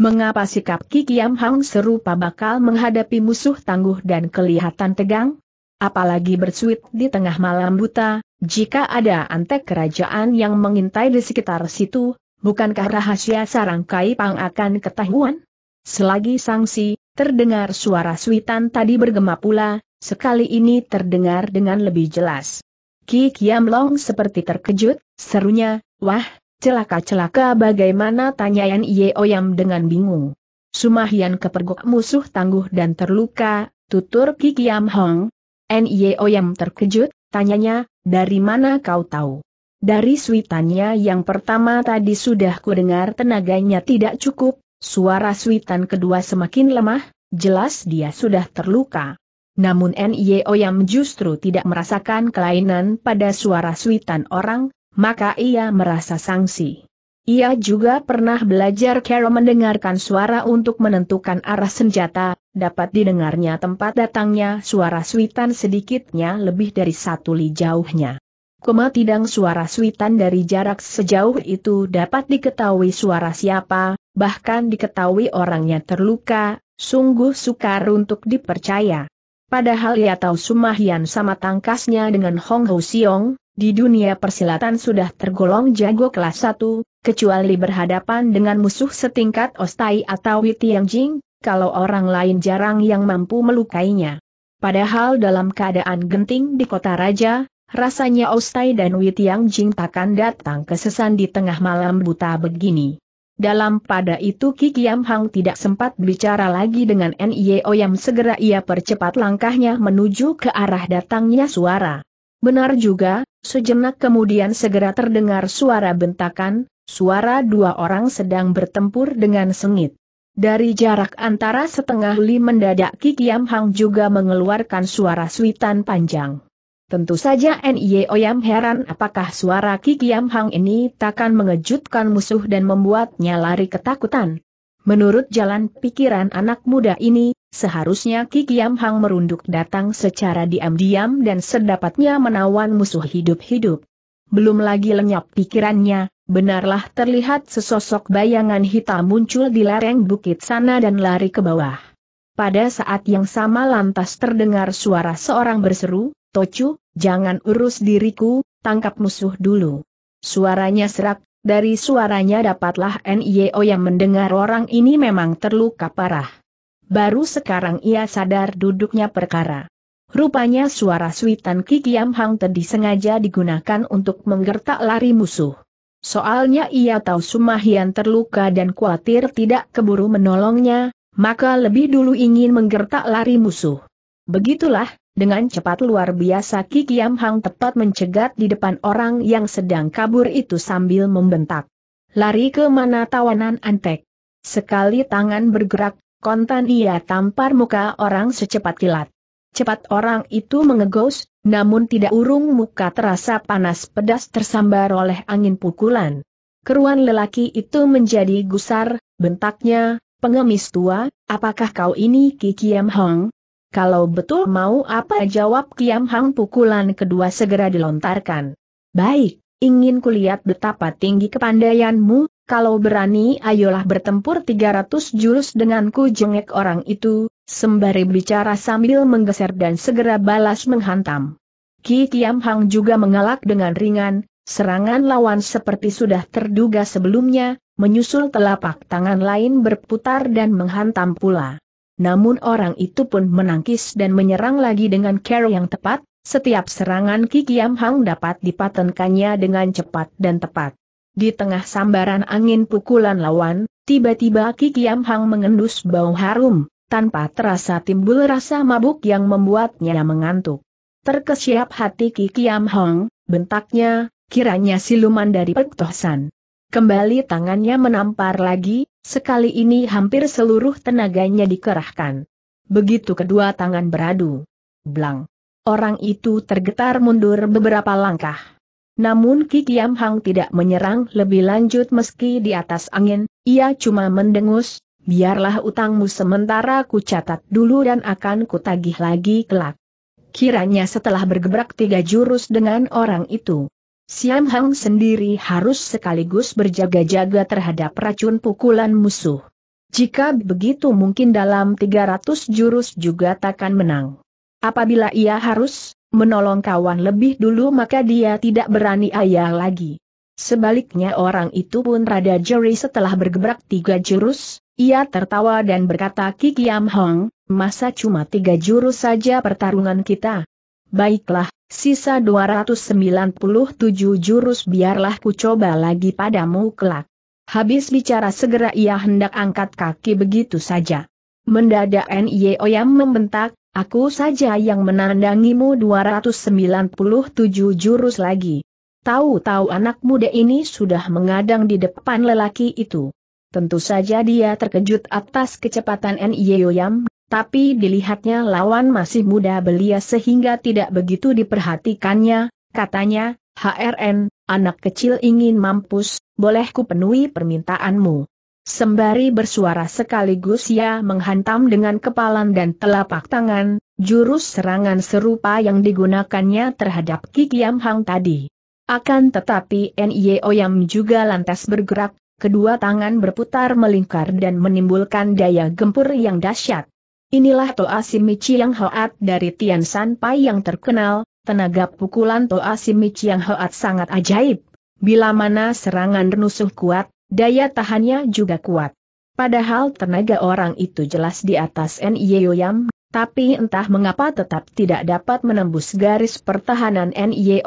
Mengapa sikap Kikiam Hong serupa bakal menghadapi musuh tangguh dan kelihatan tegang? Apalagi bersuit di tengah malam buta, jika ada antek kerajaan yang mengintai di sekitar situ, bukankah rahasia sarang kai pang akan ketahuan? Selagi sangsi, terdengar suara suitan tadi bergema pula, sekali ini terdengar dengan lebih jelas. Ki Kiam Long seperti terkejut, serunya, wah, celaka-celaka bagaimana tanyaan Ye Oyam dengan bingung. Sumahian kepergok musuh tangguh dan terluka, tutur Ki Kiam Hong, NIO e yang terkejut, tanyanya, dari mana kau tahu? Dari suitannya yang pertama tadi sudah kudengar tenaganya tidak cukup, suara suitan kedua semakin lemah, jelas dia sudah terluka. Namun NIO e yang justru tidak merasakan kelainan pada suara suitan orang, maka ia merasa sangsi. Ia juga pernah belajar cara mendengarkan suara untuk menentukan arah senjata, dapat didengarnya tempat datangnya suara suitan sedikitnya lebih dari satu li jauhnya. Koma tidang suara suitan dari jarak sejauh itu dapat diketahui suara siapa, bahkan diketahui orangnya terluka, sungguh sukar untuk dipercaya. Padahal ia tahu Sumahian sama tangkasnya dengan Hong Ho Siong, di dunia persilatan sudah tergolong jago kelas 1, kecuali berhadapan dengan musuh setingkat Ostai atau Jing, kalau orang lain jarang yang mampu melukainya. Padahal dalam keadaan genting di kota raja, rasanya Ostai dan Jing takkan datang kesesan di tengah malam buta begini. Dalam pada itu Ki Kiam Hang tidak sempat bicara lagi dengan N.I.O. E yang segera ia percepat langkahnya menuju ke arah datangnya suara. Benar juga, sejenak kemudian segera terdengar suara bentakan, Suara dua orang sedang bertempur dengan sengit. Dari jarak antara setengah li mendadak Ki Kiam Hang juga mengeluarkan suara suitan panjang. Tentu saja Nye Oyam heran apakah suara Ki Kiam Hang ini takkan mengejutkan musuh dan membuatnya lari ketakutan. Menurut jalan pikiran anak muda ini, seharusnya Ki Kiam Hang merunduk datang secara diam-diam dan sedapatnya menawan musuh hidup-hidup. Belum lagi lenyap pikirannya, Benarlah terlihat sesosok bayangan hitam muncul di lereng bukit sana dan lari ke bawah. Pada saat yang sama lantas terdengar suara seorang berseru, Tocu, jangan urus diriku, tangkap musuh dulu. Suaranya serak, dari suaranya dapatlah NIO yang mendengar orang ini memang terluka parah. Baru sekarang ia sadar duduknya perkara. Rupanya suara suitan Kikiam Hang tadi sengaja digunakan untuk menggertak lari musuh. Soalnya ia tahu Sumahian terluka dan khawatir tidak keburu menolongnya, maka lebih dulu ingin menggertak lari musuh. Begitulah, dengan cepat luar biasa Ki Kiam Hang tepat mencegat di depan orang yang sedang kabur itu sambil membentak. Lari ke mana tawanan antek. Sekali tangan bergerak, kontan ia tampar muka orang secepat kilat. Cepat orang itu mengegos, namun tidak urung muka terasa panas pedas tersambar oleh angin pukulan. Keruan lelaki itu menjadi gusar, bentaknya, pengemis tua, apakah kau ini Ki Kiam Hong? Kalau betul mau apa jawab Kiam Hang pukulan kedua segera dilontarkan. Baik, ingin kulihat betapa tinggi kepandaianmu, kalau berani ayolah bertempur 300 jurus denganku jengek orang itu, Sembari bicara sambil menggeser dan segera balas menghantam. Ki Tiam Hang juga mengalak dengan ringan, serangan lawan seperti sudah terduga sebelumnya, menyusul telapak tangan lain berputar dan menghantam pula. Namun orang itu pun menangkis dan menyerang lagi dengan cara yang tepat, setiap serangan Ki Kiam Hang dapat dipatenkannya dengan cepat dan tepat. Di tengah sambaran angin pukulan lawan, tiba-tiba Ki Kiam Hang mengendus bau harum, tanpa terasa timbul rasa mabuk yang membuatnya mengantuk. Terkesiap hati Ki Kiam Hong, bentaknya, kiranya siluman dari Pektohsan. Kembali tangannya menampar lagi, sekali ini hampir seluruh tenaganya dikerahkan. Begitu kedua tangan beradu. Blang. Orang itu tergetar mundur beberapa langkah. Namun Ki Kiam Hang tidak menyerang lebih lanjut meski di atas angin, ia cuma mendengus, biarlah utangmu sementara ku catat dulu dan akan tagih lagi kelak. Kiranya setelah bergebrak tiga jurus dengan orang itu, Siam Hang sendiri harus sekaligus berjaga-jaga terhadap racun pukulan musuh. Jika begitu mungkin dalam 300 jurus juga takkan menang. Apabila ia harus menolong kawan lebih dulu maka dia tidak berani ayah lagi. Sebaliknya orang itu pun rada jeri setelah bergebrak tiga jurus, ia tertawa dan berkata Ki Kiam Hong, masa cuma tiga jurus saja pertarungan kita? Baiklah, sisa 297 jurus biarlah ku coba lagi padamu kelak. Habis bicara segera ia hendak angkat kaki begitu saja. Mendadak Nye Oyam membentak, aku saja yang menandangimu 297 jurus lagi. Tahu-tahu anak muda ini sudah mengadang di depan lelaki itu. Tentu saja dia terkejut atas kecepatan N.I.O. Yam, tapi dilihatnya lawan masih muda belia sehingga tidak begitu diperhatikannya, katanya, HRN, anak kecil ingin mampus, boleh ku penuhi permintaanmu. Sembari bersuara sekaligus ia menghantam dengan kepalan dan telapak tangan, jurus serangan serupa yang digunakannya terhadap Kikiam Hang tadi. Akan tetapi N.I.O. Yam juga lantas bergerak, kedua tangan berputar melingkar dan menimbulkan daya gempur yang dahsyat. Inilah Toa Simici yang Hoat dari Tian San Pai yang terkenal, tenaga pukulan Toa Simici yang Hoat sangat ajaib. Bila mana serangan renusuh kuat, daya tahannya juga kuat. Padahal tenaga orang itu jelas di atas Oyam, tapi entah mengapa tetap tidak dapat menembus garis pertahanan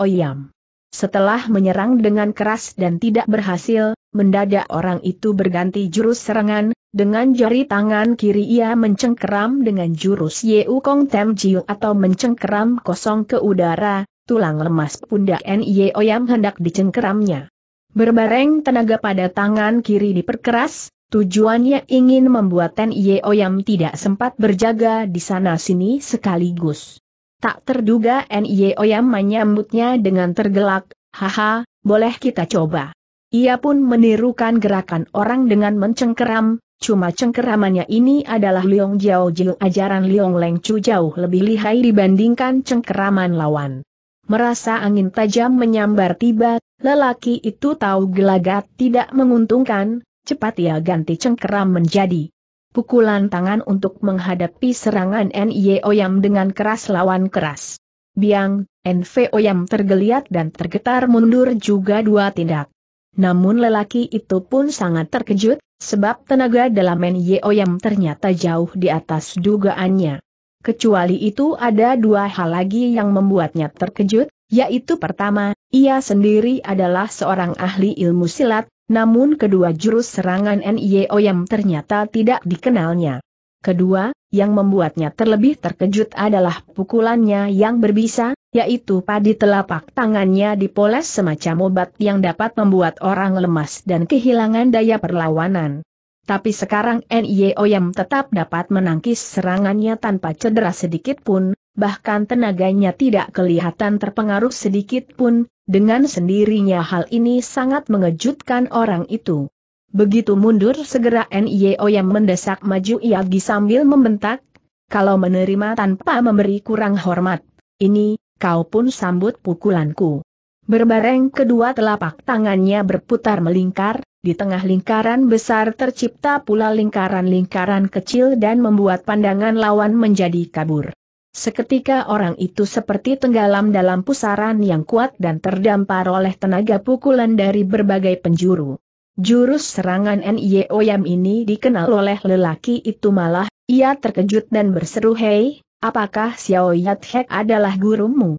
Oyam. Setelah menyerang dengan keras dan tidak berhasil, Mendadak orang itu berganti jurus serangan, dengan jari tangan kiri ia mencengkeram dengan jurus Yeu Kong Tem Jiu atau mencengkeram kosong ke udara, tulang lemas pundak Nye Oyam hendak dicengkeramnya. Berbareng tenaga pada tangan kiri diperkeras, tujuannya ingin membuat Nye Oyam tidak sempat berjaga di sana-sini sekaligus. Tak terduga Nye Oyam menyambutnya dengan tergelak, haha, boleh kita coba. Ia pun menirukan gerakan orang dengan mencengkeram, cuma cengkeramannya ini adalah Liong Jiao Jiu ajaran Liong Leng Chu jauh lebih lihai dibandingkan cengkeraman lawan. Merasa angin tajam menyambar tiba, lelaki itu tahu gelagat tidak menguntungkan, cepat ia ganti cengkeram menjadi pukulan tangan untuk menghadapi serangan Nye Oyam dengan keras lawan keras. Biang, Nve Oyam tergeliat dan tergetar mundur juga dua tindak. Namun lelaki itu pun sangat terkejut, sebab tenaga dalam Men Yeoyam ternyata jauh di atas dugaannya. Kecuali itu ada dua hal lagi yang membuatnya terkejut, yaitu pertama, ia sendiri adalah seorang ahli ilmu silat, namun kedua jurus serangan Nyeoyam ternyata tidak dikenalnya. Kedua, yang membuatnya terlebih terkejut adalah pukulannya yang berbisa, yaitu padi telapak tangannya dipoles semacam obat yang dapat membuat orang lemas dan kehilangan daya perlawanan. Tapi sekarang yang tetap dapat menangkis serangannya tanpa cedera sedikit pun, bahkan tenaganya tidak kelihatan terpengaruh sedikit pun, dengan sendirinya hal ini sangat mengejutkan orang itu. Begitu mundur segera yang mendesak maju Iagi sambil membentak, kalau menerima tanpa memberi kurang hormat. Ini, kau pun sambut pukulanku. Berbareng kedua telapak tangannya berputar melingkar, di tengah lingkaran besar tercipta pula lingkaran-lingkaran kecil dan membuat pandangan lawan menjadi kabur. Seketika orang itu seperti tenggelam dalam pusaran yang kuat dan terdampar oleh tenaga pukulan dari berbagai penjuru. Jurus serangan NIO Yam ini dikenal oleh lelaki itu malah, ia terkejut dan berseru hei, Apakah Xiao Yat Hek adalah gurumu?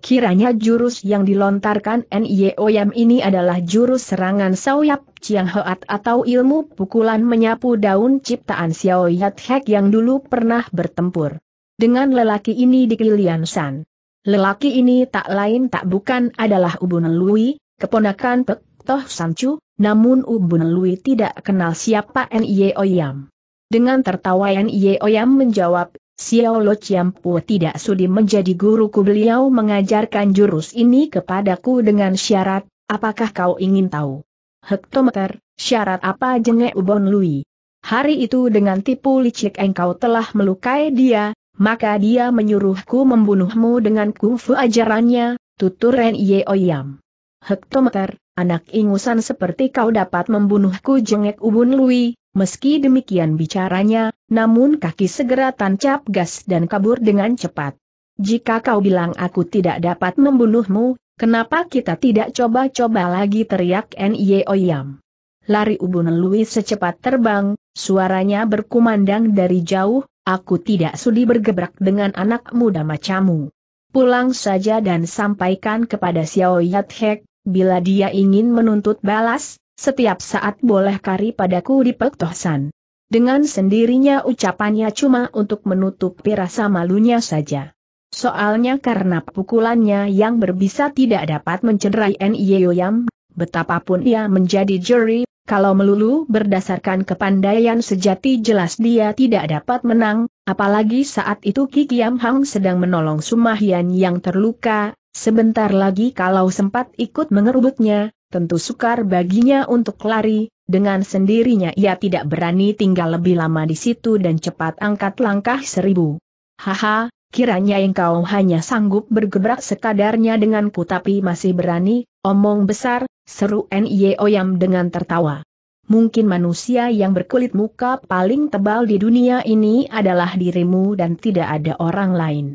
Kiranya jurus yang dilontarkan Nye Oyam ini adalah jurus serangan Saoyap Chiang Hoat atau ilmu pukulan menyapu daun ciptaan Xiao Yat Hek yang dulu pernah bertempur. Dengan lelaki ini di Kilian San. Lelaki ini tak lain tak bukan adalah Ubun Lui, keponakan Pek Toh Chu, namun Ubun Lui tidak kenal siapa Nye Oyam. Dengan tertawa Nye Oyam menjawab, Xiao Lo Chiampu tidak sudi menjadi guruku beliau mengajarkan jurus ini kepadaku dengan syarat, apakah kau ingin tahu? Hektometer, syarat apa jengek Ubon Lui? Hari itu dengan tipu licik engkau telah melukai dia, maka dia menyuruhku membunuhmu dengan kungfu ajarannya, tutur Ren Ye Oyam. Hektometer, anak ingusan seperti kau dapat membunuhku jengek Ubun Lui, Meski demikian bicaranya, namun kaki segera tancap gas dan kabur dengan cepat. Jika kau bilang aku tidak dapat membunuhmu, kenapa kita tidak coba-coba lagi teriak N.I.E. Oyam. Lari ubun Lui secepat terbang, suaranya berkumandang dari jauh, aku tidak sudi bergebrak dengan anak muda macamu. Pulang saja dan sampaikan kepada Xiao Yat Hek, bila dia ingin menuntut balas, setiap saat boleh kari padaku di Pektohsan. Dengan sendirinya ucapannya cuma untuk menutup perasa malunya saja. Soalnya karena pukulannya yang berbisa tidak dapat mencederai Yoyam, betapapun ia menjadi juri, kalau melulu berdasarkan kepandaian sejati jelas dia tidak dapat menang, apalagi saat itu Ki Kiam Hang sedang menolong Sumahian yang terluka, sebentar lagi kalau sempat ikut mengerubutnya, tentu sukar baginya untuk lari, dengan sendirinya ia tidak berani tinggal lebih lama di situ dan cepat angkat langkah seribu. Haha, kiranya engkau hanya sanggup bergebrak sekadarnya denganku tapi masih berani, omong besar, seru N.I.O. Yam dengan tertawa. Mungkin manusia yang berkulit muka paling tebal di dunia ini adalah dirimu dan tidak ada orang lain.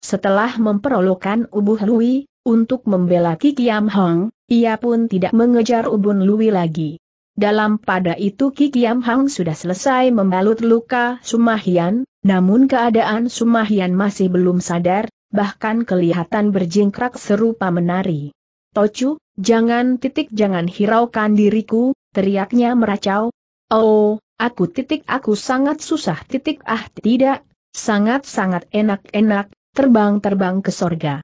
Setelah memperolokan ubuh Lui, untuk membela Kikiam Hong, ia pun tidak mengejar Ubun Lui lagi. Dalam pada itu Kikiam Hong sudah selesai membalut luka Sumahian, namun keadaan Sumahian masih belum sadar, bahkan kelihatan berjingkrak serupa menari. Tocu, jangan titik jangan hiraukan diriku, teriaknya meracau. Oh, aku titik aku sangat susah titik ah tidak, sangat-sangat enak-enak, terbang-terbang ke sorga.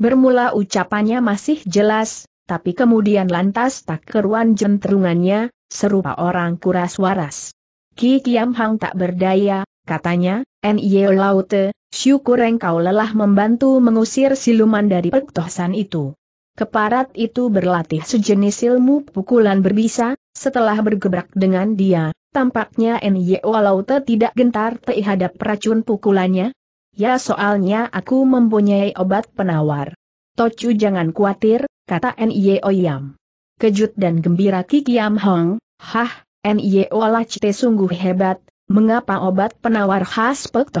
Bermula ucapannya masih jelas, tapi kemudian lantas tak keruan jentrungannya, serupa orang kuras waras. Ki Kiam Hang tak berdaya, katanya, N.I.E. Laute, syukur engkau lelah membantu mengusir siluman dari pertosan itu. Keparat itu berlatih sejenis ilmu pukulan berbisa, setelah bergebrak dengan dia, tampaknya N.Y.O. Laute tidak gentar terhadap racun pukulannya, Ya soalnya aku mempunyai obat penawar. Tocu jangan khawatir, kata N.I.O. Yam. Kejut dan gembira Kikiam Yam Hong, hah, N.I.O. Lachite sungguh hebat, mengapa obat penawar khas Pek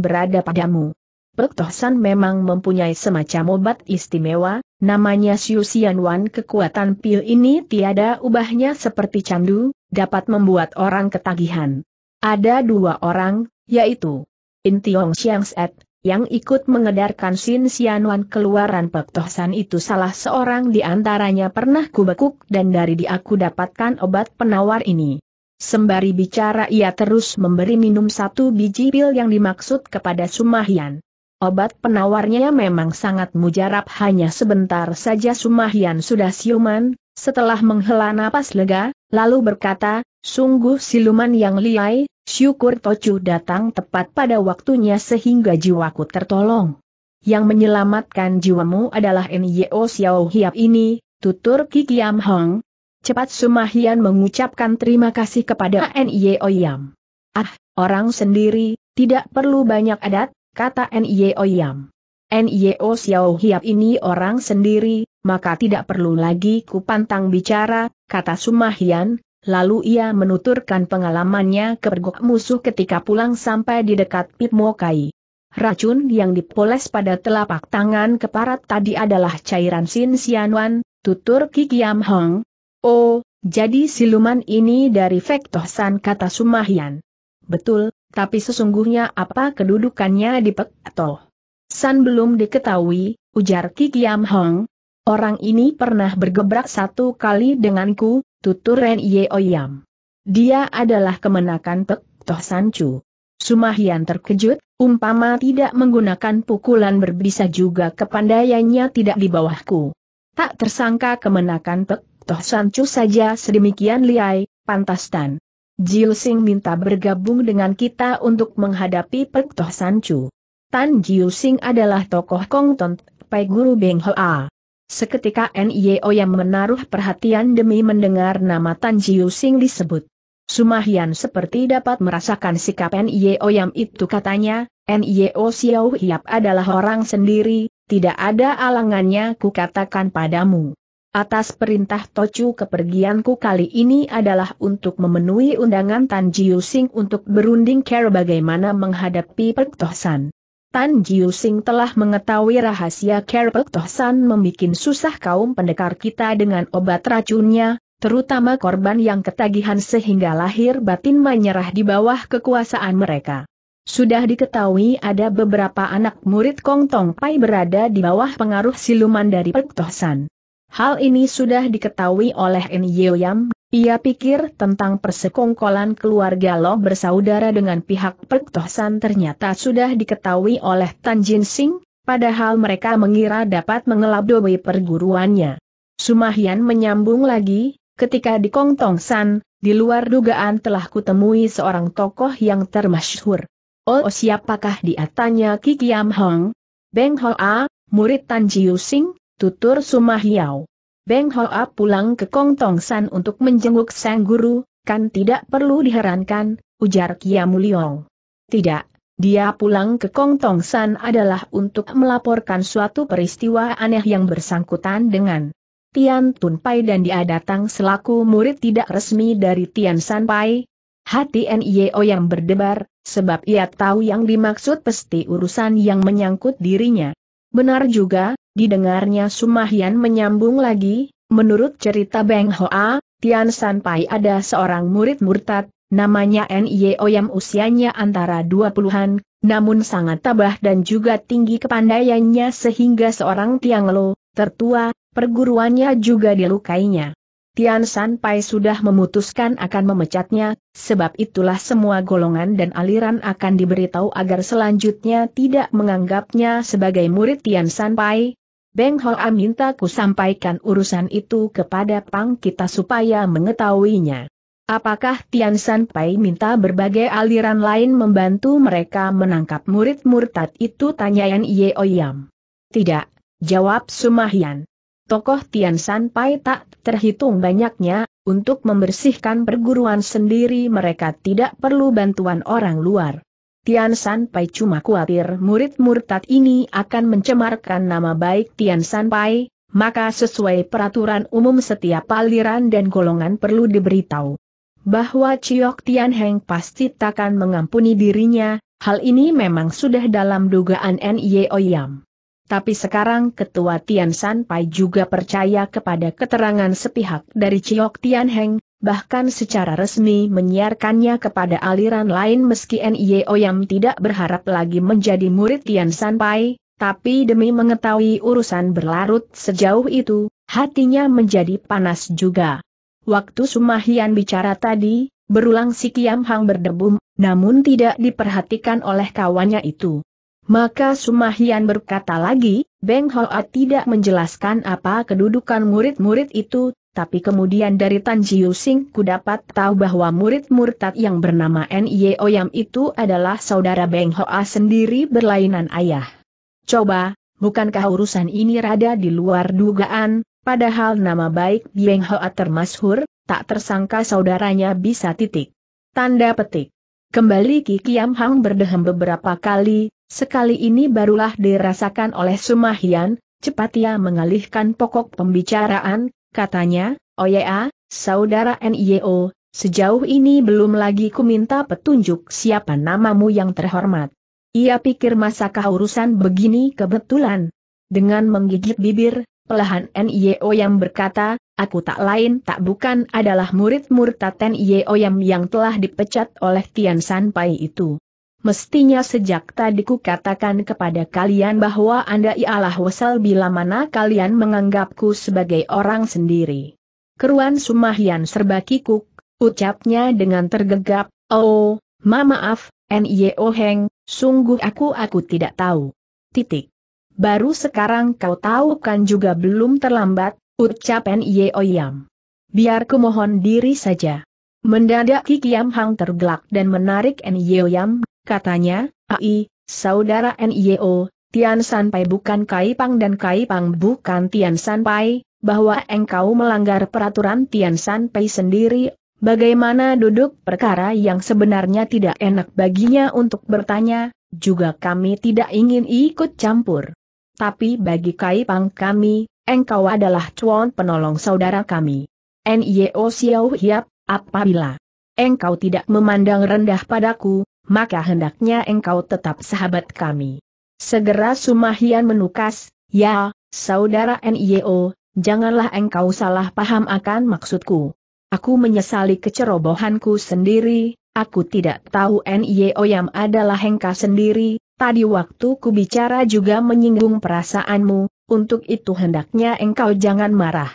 berada padamu? Pek memang mempunyai semacam obat istimewa, namanya Siusian Wan kekuatan pil ini tiada ubahnya seperti candu, dapat membuat orang ketagihan. Ada dua orang, yaitu In Tiong Xiang Set, yang ikut mengedarkan Sin Xianwan keluaran Pek Tohsan itu salah seorang di antaranya pernah kubekuk dan dari dia aku dapatkan obat penawar ini. Sembari bicara ia terus memberi minum satu biji pil yang dimaksud kepada Sumahian. Obat penawarnya memang sangat mujarab hanya sebentar saja Sumahian sudah siuman, setelah menghela napas lega, lalu berkata, sungguh siluman yang liai, Syukur Tocu datang tepat pada waktunya sehingga jiwaku tertolong. Yang menyelamatkan jiwamu adalah Nyo Xiao Hiap ini, tutur Kikiam Hong. Cepat Sumahian mengucapkan terima kasih kepada Nyo Yam. Ah, orang sendiri, tidak perlu banyak adat, kata Nyo Yam. Nyo Xiao Hiap ini orang sendiri, maka tidak perlu lagi kupantang bicara, kata Sumahian, Lalu ia menuturkan pengalamannya ke pergok musuh ketika pulang sampai di dekat Pit Mokai. Racun yang dipoles pada telapak tangan keparat tadi adalah cairan Sin Sianwan, tutur Kikiam Hong. Oh, jadi siluman ini dari San, kata Sumahian. Betul, tapi sesungguhnya apa kedudukannya di Pek atau San belum diketahui, ujar Kikiam Hong. Orang ini pernah bergebrak satu kali denganku, tutur Ren Ye Oyam. Dia adalah kemenakan Pek Toh Sancu. Sumahian terkejut, umpama tidak menggunakan pukulan berbisa juga kepandaiannya tidak di bawahku. Tak tersangka kemenakan Pek Toh Sancu saja sedemikian liai, pantas Tan. Jil Sing minta bergabung dengan kita untuk menghadapi Pek Toh Sancu. Tan Jiu Sing adalah tokoh Kongton Pai Guru Beng Hoa. Seketika NIO yang menaruh perhatian demi mendengar nama Tan Jiu Sing disebut. Sumahian seperti dapat merasakan sikap NIO yang itu katanya, NIO Xiao Hiap adalah orang sendiri, tidak ada alangannya ku katakan padamu. Atas perintah Tocu kepergianku kali ini adalah untuk memenuhi undangan Tan Jiu Sing untuk berunding care bagaimana menghadapi Pertohsan. Tan Jiu Sing telah mengetahui rahasia Kerpek Tohsan membuat susah kaum pendekar kita dengan obat racunnya, terutama korban yang ketagihan sehingga lahir batin menyerah di bawah kekuasaan mereka. Sudah diketahui ada beberapa anak murid Kong Tong Pai berada di bawah pengaruh siluman dari Pek Tohsan. Hal ini sudah diketahui oleh N. Yeo Yam ia pikir tentang persekongkolan keluarga Lo bersaudara dengan pihak Pertohsan ternyata sudah diketahui oleh Tan Jin Sing, padahal mereka mengira dapat mengelabui perguruannya. Sumahian menyambung lagi, ketika di Kong Tong San, di luar dugaan telah kutemui seorang tokoh yang termasyhur. Oh siapakah dia tanya Ki Kiam Hong? Beng Hoa, murid Tan Jiu Sing, tutur Sumahiao. Beng Hoa pulang ke Kong Tong San untuk menjenguk sang guru, kan tidak perlu diherankan, ujar Kia Liong. Tidak, dia pulang ke Kong Tong San adalah untuk melaporkan suatu peristiwa aneh yang bersangkutan dengan Tian Tun Pai dan dia datang selaku murid tidak resmi dari Tian San Pai. Hati NIO yang berdebar, sebab ia tahu yang dimaksud pasti urusan yang menyangkut dirinya. Benar juga, didengarnya Sumahian menyambung lagi, menurut cerita Beng Hoa, Tian Pai ada seorang murid murtad, namanya N.I.O. yang usianya antara 20-an, namun sangat tabah dan juga tinggi kepandaiannya sehingga seorang Tianglo, tertua, perguruannya juga dilukainya. Tian San Pai sudah memutuskan akan memecatnya, sebab itulah semua golongan dan aliran akan diberitahu agar selanjutnya tidak menganggapnya sebagai murid Tian San Pai. Beng Hoa minta ku sampaikan urusan itu kepada Pang kita supaya mengetahuinya. Apakah Tian San Pai minta berbagai aliran lain membantu mereka menangkap murid murtad itu tanyaan Ye Oyam? Tidak, jawab Sumahian tokoh Tian San Pai tak terhitung banyaknya, untuk membersihkan perguruan sendiri mereka tidak perlu bantuan orang luar. Tian San Pai cuma khawatir murid murtad ini akan mencemarkan nama baik Tian San Pai, maka sesuai peraturan umum setiap aliran dan golongan perlu diberitahu. Bahwa Ciok Tian Heng pasti takkan mengampuni dirinya, Hal ini memang sudah dalam dugaan Nye Oyam tapi sekarang Ketua Tian San Pai juga percaya kepada keterangan sepihak dari Chiok Tian Heng, bahkan secara resmi menyiarkannya kepada aliran lain meski N.I.O. yang tidak berharap lagi menjadi murid Tian San Pai, tapi demi mengetahui urusan berlarut sejauh itu, hatinya menjadi panas juga. Waktu Sumahian bicara tadi, berulang si Kiam Hang berdebum, namun tidak diperhatikan oleh kawannya itu. Maka Sumahian berkata lagi, Beng Hoa tidak menjelaskan apa kedudukan murid-murid itu, tapi kemudian dari Tan Jiu Sing ku dapat tahu bahwa murid murtad yang bernama Nye Oyam itu adalah saudara Beng Hoa sendiri berlainan ayah. Coba, bukankah urusan ini rada di luar dugaan, padahal nama baik Beng Hoa termasyhur, tak tersangka saudaranya bisa titik. Tanda petik. Kembali Ki Kiam Hang berdehem beberapa kali, Sekali ini barulah dirasakan oleh Sumahian, cepat ia mengalihkan pokok pembicaraan, katanya, Oya, oh saudara NIO, sejauh ini belum lagi ku minta petunjuk siapa namamu yang terhormat. Ia pikir masakah urusan begini kebetulan. Dengan menggigit bibir, pelahan NIO yang berkata, aku tak lain tak bukan adalah murid murtad NIO yang, yang telah dipecat oleh Tian Sanpai itu. Mestinya sejak tadi ku katakan kepada kalian bahwa Anda ialah wesel bila mana kalian menganggapku sebagai orang sendiri. Keruan sumahian serba kikuk, ucapnya dengan tergegap, Oh, ma maaf, N.Y.O. Oh Heng, sungguh aku aku tidak tahu. Titik. Baru sekarang kau tahu kan juga belum terlambat, ucap N.Y.O. Oh Yam. Biar kumohon diri saja. Mendadak Kikiam Hang tergelak dan menarik N oh Yam Katanya, Ai, saudara NIO, Tian Sanpai bukan Kai Pang dan Kai Pang bukan Tian Sanpai, bahwa engkau melanggar peraturan Tian Sanpai sendiri, bagaimana duduk perkara yang sebenarnya tidak enak baginya untuk bertanya, juga kami tidak ingin ikut campur. Tapi bagi Kai Pang kami, engkau adalah cuan penolong saudara kami. NIO Xiao Hiap, apabila engkau tidak memandang rendah padaku, maka hendaknya engkau tetap sahabat kami. Segera Sumahian menukas, ya, saudara NIO, janganlah engkau salah paham akan maksudku. Aku menyesali kecerobohanku sendiri, aku tidak tahu NIO yang adalah engkau sendiri, tadi waktu ku bicara juga menyinggung perasaanmu, untuk itu hendaknya engkau jangan marah.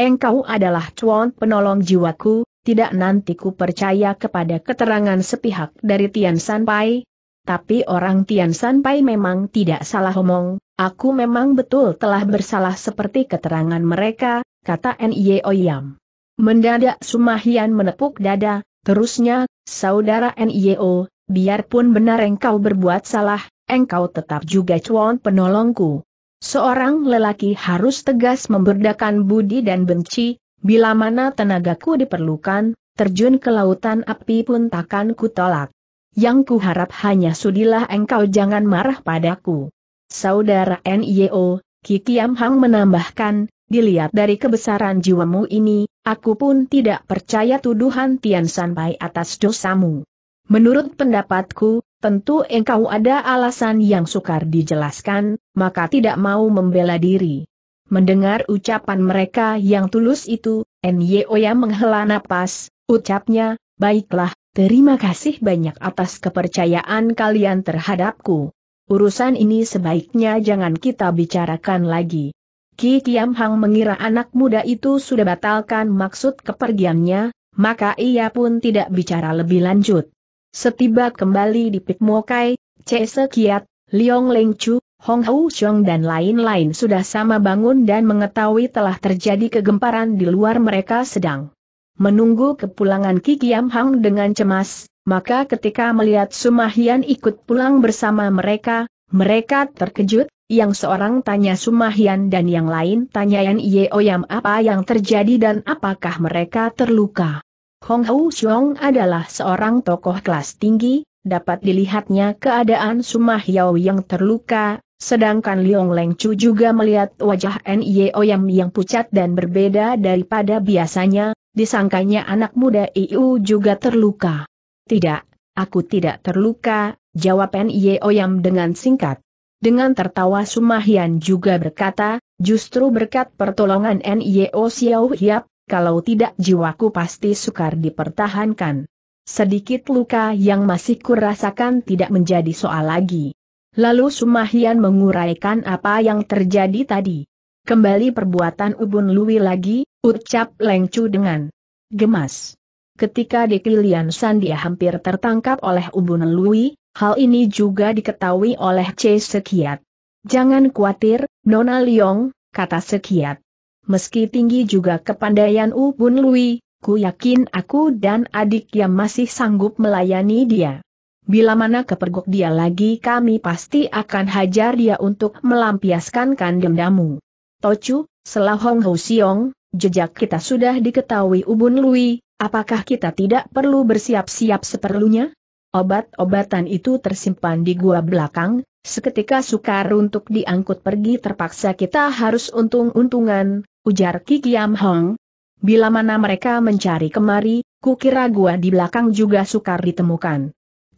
Engkau adalah cuan penolong jiwaku, tidak nanti ku percaya kepada keterangan sepihak dari Tian Sanpai. Tapi orang Tian Sanpai memang tidak salah omong, aku memang betul telah bersalah seperti keterangan mereka, kata N.I.E. Oyam. Mendadak Sumahian menepuk dada, terusnya, saudara O, biarpun benar engkau berbuat salah, engkau tetap juga cuan penolongku. Seorang lelaki harus tegas memberdakan budi dan benci, Bila mana tenagaku diperlukan, terjun ke lautan api pun takkan kutolak. Yang kuharap hanya sudilah engkau jangan marah padaku. Saudara NIO, Kikiam Hang menambahkan, dilihat dari kebesaran jiwamu ini, aku pun tidak percaya tuduhan Tian Sanpai atas dosamu. Menurut pendapatku, tentu engkau ada alasan yang sukar dijelaskan, maka tidak mau membela diri. Mendengar ucapan mereka yang tulus itu, yang menghela napas, ucapnya, baiklah, terima kasih banyak atas kepercayaan kalian terhadapku. Urusan ini sebaiknya jangan kita bicarakan lagi. Ki Tiam Hang mengira anak muda itu sudah batalkan maksud kepergiannya, maka ia pun tidak bicara lebih lanjut. Setiba kembali di Pikmokai, Cese Kiat, Liong Leng Chu, Hong Hou Chong dan lain-lain sudah sama bangun dan mengetahui telah terjadi kegemparan di luar mereka sedang menunggu kepulangan Ki Kiam Hang dengan cemas, maka ketika melihat Sumahian ikut pulang bersama mereka, mereka terkejut, yang seorang tanya Sumahian dan yang lain tanya Yan Yeoyam apa yang terjadi dan apakah mereka terluka. Hong Hou Chong adalah seorang tokoh kelas tinggi, dapat dilihatnya keadaan Sumahyao yang terluka, Sedangkan Liong Leng Chu juga melihat wajah Nio Yam yang pucat dan berbeda daripada biasanya, disangkanya anak muda Iu juga terluka. Tidak, aku tidak terluka, jawab Nio Yam dengan singkat. Dengan tertawa Sumahian juga berkata, justru berkat pertolongan Nio Xiao Hiap, kalau tidak jiwaku pasti sukar dipertahankan. Sedikit luka yang masih kurasakan tidak menjadi soal lagi. Lalu Sumahian menguraikan apa yang terjadi tadi. Kembali perbuatan Ubun Lui lagi, ucap Lengcu dengan gemas. Ketika Dekilian Sandia hampir tertangkap oleh Ubun Lui, hal ini juga diketahui oleh C. Sekiat. Jangan khawatir, Nona Liong, kata Sekiat. Meski tinggi juga kepandaian Ubun Lui, ku yakin aku dan adik yang masih sanggup melayani dia. Bila mana kepergok dia lagi kami pasti akan hajar dia untuk melampiaskan kandemdamu. Tocu, selahong Hou Siong, jejak kita sudah diketahui Ubun Lui, apakah kita tidak perlu bersiap-siap seperlunya? Obat-obatan itu tersimpan di gua belakang, seketika sukar untuk diangkut pergi terpaksa kita harus untung-untungan, ujar Ki Kiam Hong. Bila mana mereka mencari kemari, kukira gua di belakang juga sukar ditemukan.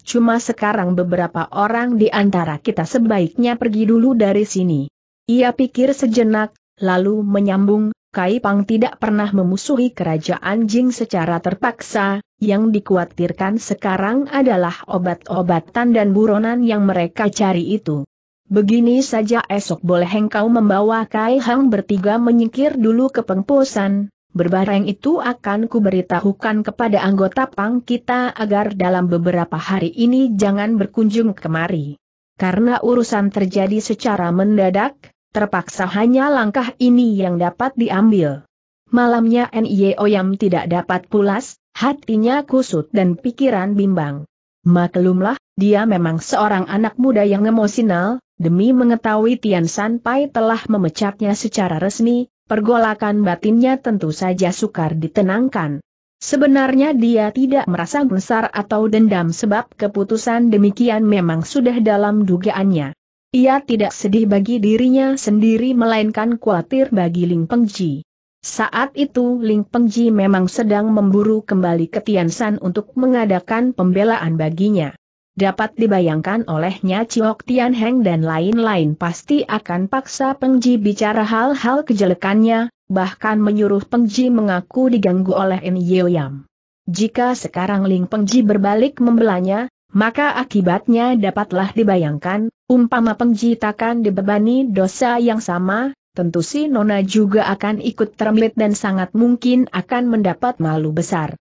Cuma sekarang beberapa orang di antara kita sebaiknya pergi dulu dari sini. Ia pikir sejenak, lalu menyambung, Kai Pang tidak pernah memusuhi kerajaan Jing secara terpaksa, yang dikhawatirkan sekarang adalah obat-obatan dan buronan yang mereka cari itu. Begini saja esok boleh engkau membawa Kai Hang bertiga menyingkir dulu ke pengposan, Berbareng itu akan kuberitahukan kepada anggota pang kita agar dalam beberapa hari ini jangan berkunjung kemari. Karena urusan terjadi secara mendadak, terpaksa hanya langkah ini yang dapat diambil. Malamnya Nye Oyam tidak dapat pulas, hatinya kusut dan pikiran bimbang. Maklumlah, dia memang seorang anak muda yang emosional, demi mengetahui Tian Sanpai telah memecatnya secara resmi, pergolakan batinnya tentu saja sukar ditenangkan. Sebenarnya dia tidak merasa besar atau dendam sebab keputusan demikian memang sudah dalam dugaannya. Ia tidak sedih bagi dirinya sendiri melainkan khawatir bagi Ling Pengji. Saat itu Ling Pengji memang sedang memburu kembali ke Tian San untuk mengadakan pembelaan baginya. Dapat dibayangkan olehnya Ciok Tian Heng dan lain-lain pasti akan paksa Pengji bicara hal-hal kejelekannya, bahkan menyuruh Pengji mengaku diganggu oleh In Yam. Jika sekarang Ling Pengji berbalik membelanya, maka akibatnya dapatlah dibayangkan, umpama Pengji takkan dibebani dosa yang sama, tentu si Nona juga akan ikut termelit dan sangat mungkin akan mendapat malu besar.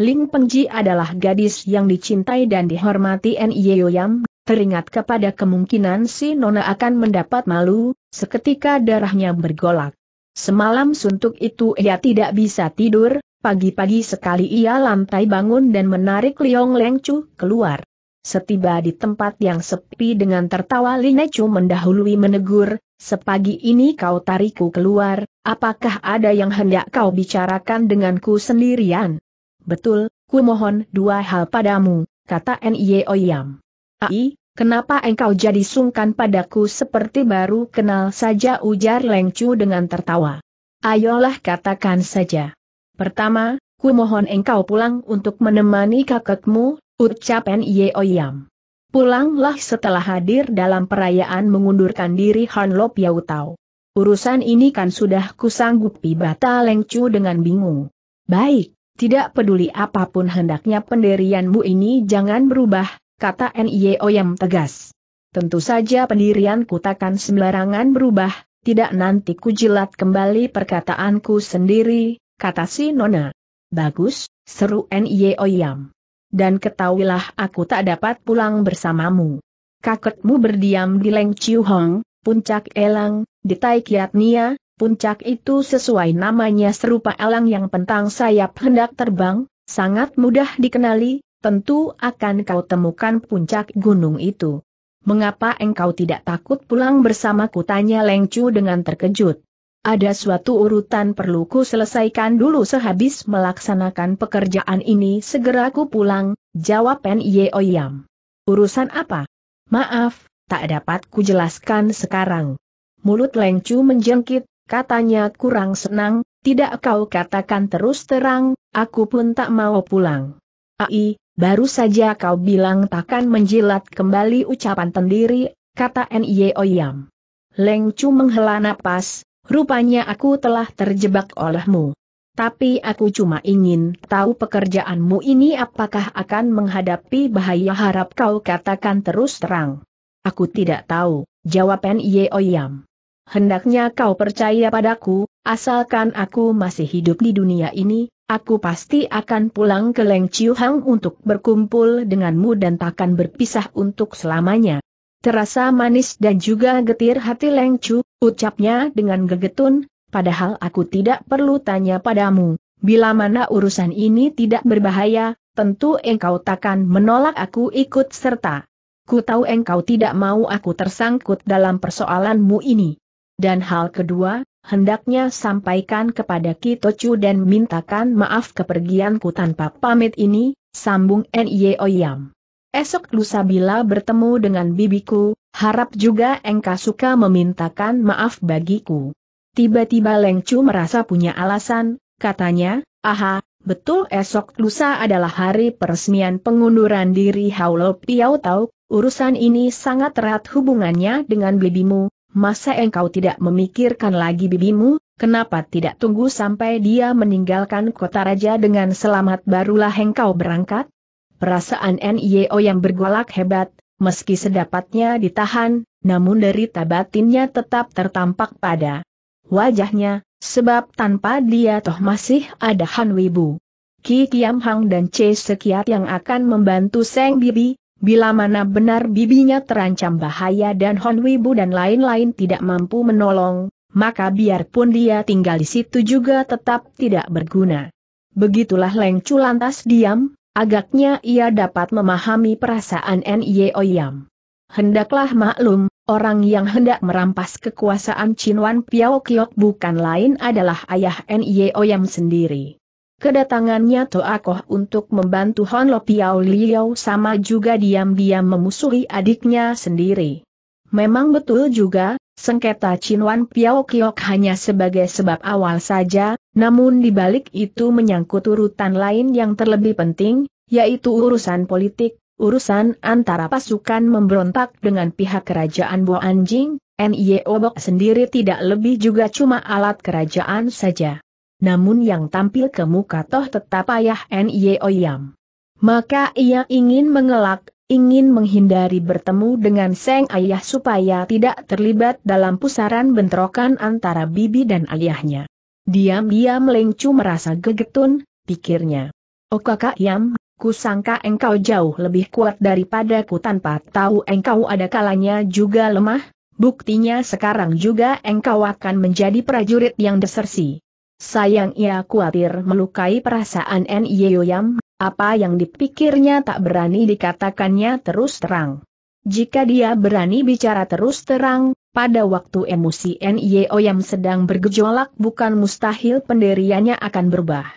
Ling Pengji adalah gadis yang dicintai dan dihormati Nio Yam, teringat kepada kemungkinan si Nona akan mendapat malu, seketika darahnya bergolak. Semalam suntuk itu ia tidak bisa tidur, pagi-pagi sekali ia lantai bangun dan menarik Liong Lengcu keluar. Setiba di tempat yang sepi dengan tertawa Chu mendahului menegur, sepagi ini kau tarikku keluar, apakah ada yang hendak kau bicarakan denganku sendirian? Betul, ku mohon dua hal padamu, kata Nye Oyam. Ai, kenapa engkau jadi sungkan padaku seperti baru kenal saja ujar Leng Chu dengan tertawa. Ayolah katakan saja. Pertama, ku mohon engkau pulang untuk menemani kakekmu, ucap Nye Oyam. Pulanglah setelah hadir dalam perayaan mengundurkan diri Han Yau Tau. Urusan ini kan sudah kusanggupi bata Chu dengan bingung. Baik, tidak peduli apapun hendaknya pendirianmu ini jangan berubah, kata N.I.O. yang tegas. Tentu saja pendirianku takkan sembarangan berubah, tidak nanti kujilat kembali perkataanku sendiri, kata si Nona. Bagus, seru N.I.O. Yam. Dan ketahuilah aku tak dapat pulang bersamamu. Kakekmu berdiam di Leng Chiu Hong, puncak elang, di Tai Nia, Puncak itu sesuai namanya serupa elang yang pentang sayap hendak terbang, sangat mudah dikenali, tentu akan kau temukan puncak gunung itu. Mengapa engkau tidak takut pulang bersamaku tanya Lengcu dengan terkejut. Ada suatu urutan perlu ku selesaikan dulu sehabis melaksanakan pekerjaan ini segera ku pulang, jawab Pen Yeoyam. Urusan apa? Maaf, tak dapat ku jelaskan sekarang. Mulut Lengcu menjengkit, katanya kurang senang, tidak kau katakan terus terang, aku pun tak mau pulang. Ai, baru saja kau bilang takkan menjilat kembali ucapan sendiri, kata Nye Oyam. Leng Chu menghela napas, rupanya aku telah terjebak olehmu. Tapi aku cuma ingin tahu pekerjaanmu ini apakah akan menghadapi bahaya harap kau katakan terus terang. Aku tidak tahu, jawab Nye Oyam hendaknya kau percaya padaku, asalkan aku masih hidup di dunia ini, aku pasti akan pulang ke Leng Chiu Hang untuk berkumpul denganmu dan takkan berpisah untuk selamanya. Terasa manis dan juga getir hati Leng Chu, ucapnya dengan gegetun, padahal aku tidak perlu tanya padamu, bila mana urusan ini tidak berbahaya, tentu engkau takkan menolak aku ikut serta. Ku tahu engkau tidak mau aku tersangkut dalam persoalanmu ini. Dan hal kedua, hendaknya sampaikan kepada Chu dan mintakan maaf kepergianku tanpa pamit ini, sambung Nye Oyam. Esok lusa bila bertemu dengan bibiku, harap juga engkau suka memintakan maaf bagiku. Tiba-tiba Leng Chu merasa punya alasan, katanya, aha, betul esok lusa adalah hari peresmian pengunduran diri Haulo Piao Tau, urusan ini sangat erat hubungannya dengan bibimu, masa engkau tidak memikirkan lagi bibimu, kenapa tidak tunggu sampai dia meninggalkan kota raja dengan selamat barulah engkau berangkat? Perasaan NIO yang bergolak hebat, meski sedapatnya ditahan, namun derita batinnya tetap tertampak pada wajahnya, sebab tanpa dia toh masih ada Han Wibu. Ki Kiam Hang dan Che Sekiat yang akan membantu Seng Bibi, Bila mana benar bibinya terancam bahaya dan Hon Wibu dan lain-lain tidak mampu menolong, maka biarpun dia tinggal di situ juga tetap tidak berguna. Begitulah Leng Chu lantas diam, agaknya ia dapat memahami perasaan N.Y.O. Oyam. Hendaklah maklum, orang yang hendak merampas kekuasaan Chin Wan Piao Kiok bukan lain adalah ayah N.Y.O. Oyam sendiri. Kedatangannya Toa Koh untuk membantu Hon Lo Piao Liao sama juga diam-diam memusuhi adiknya sendiri. Memang betul juga, sengketa Wan Piao Kiok hanya sebagai sebab awal saja, namun dibalik itu menyangkut urutan lain yang terlebih penting, yaitu urusan politik, urusan antara pasukan memberontak dengan pihak kerajaan Bo Anjing, NIO e Obok sendiri tidak lebih juga cuma alat kerajaan saja namun yang tampil ke muka toh tetap ayah Nio Oyam. Maka ia ingin mengelak, ingin menghindari bertemu dengan Seng Ayah supaya tidak terlibat dalam pusaran bentrokan antara bibi dan ayahnya. Diam-diam Lengcu merasa gegetun, pikirnya. Oh kakak Yam, kusangka engkau jauh lebih kuat daripada ku tanpa tahu engkau ada kalanya juga lemah, buktinya sekarang juga engkau akan menjadi prajurit yang desersi. Sayang ia khawatir melukai perasaan Yoyam, apa yang dipikirnya tak berani dikatakannya terus terang. Jika dia berani bicara terus terang, pada waktu emosi Yoyam sedang bergejolak bukan mustahil pendiriannya akan berubah.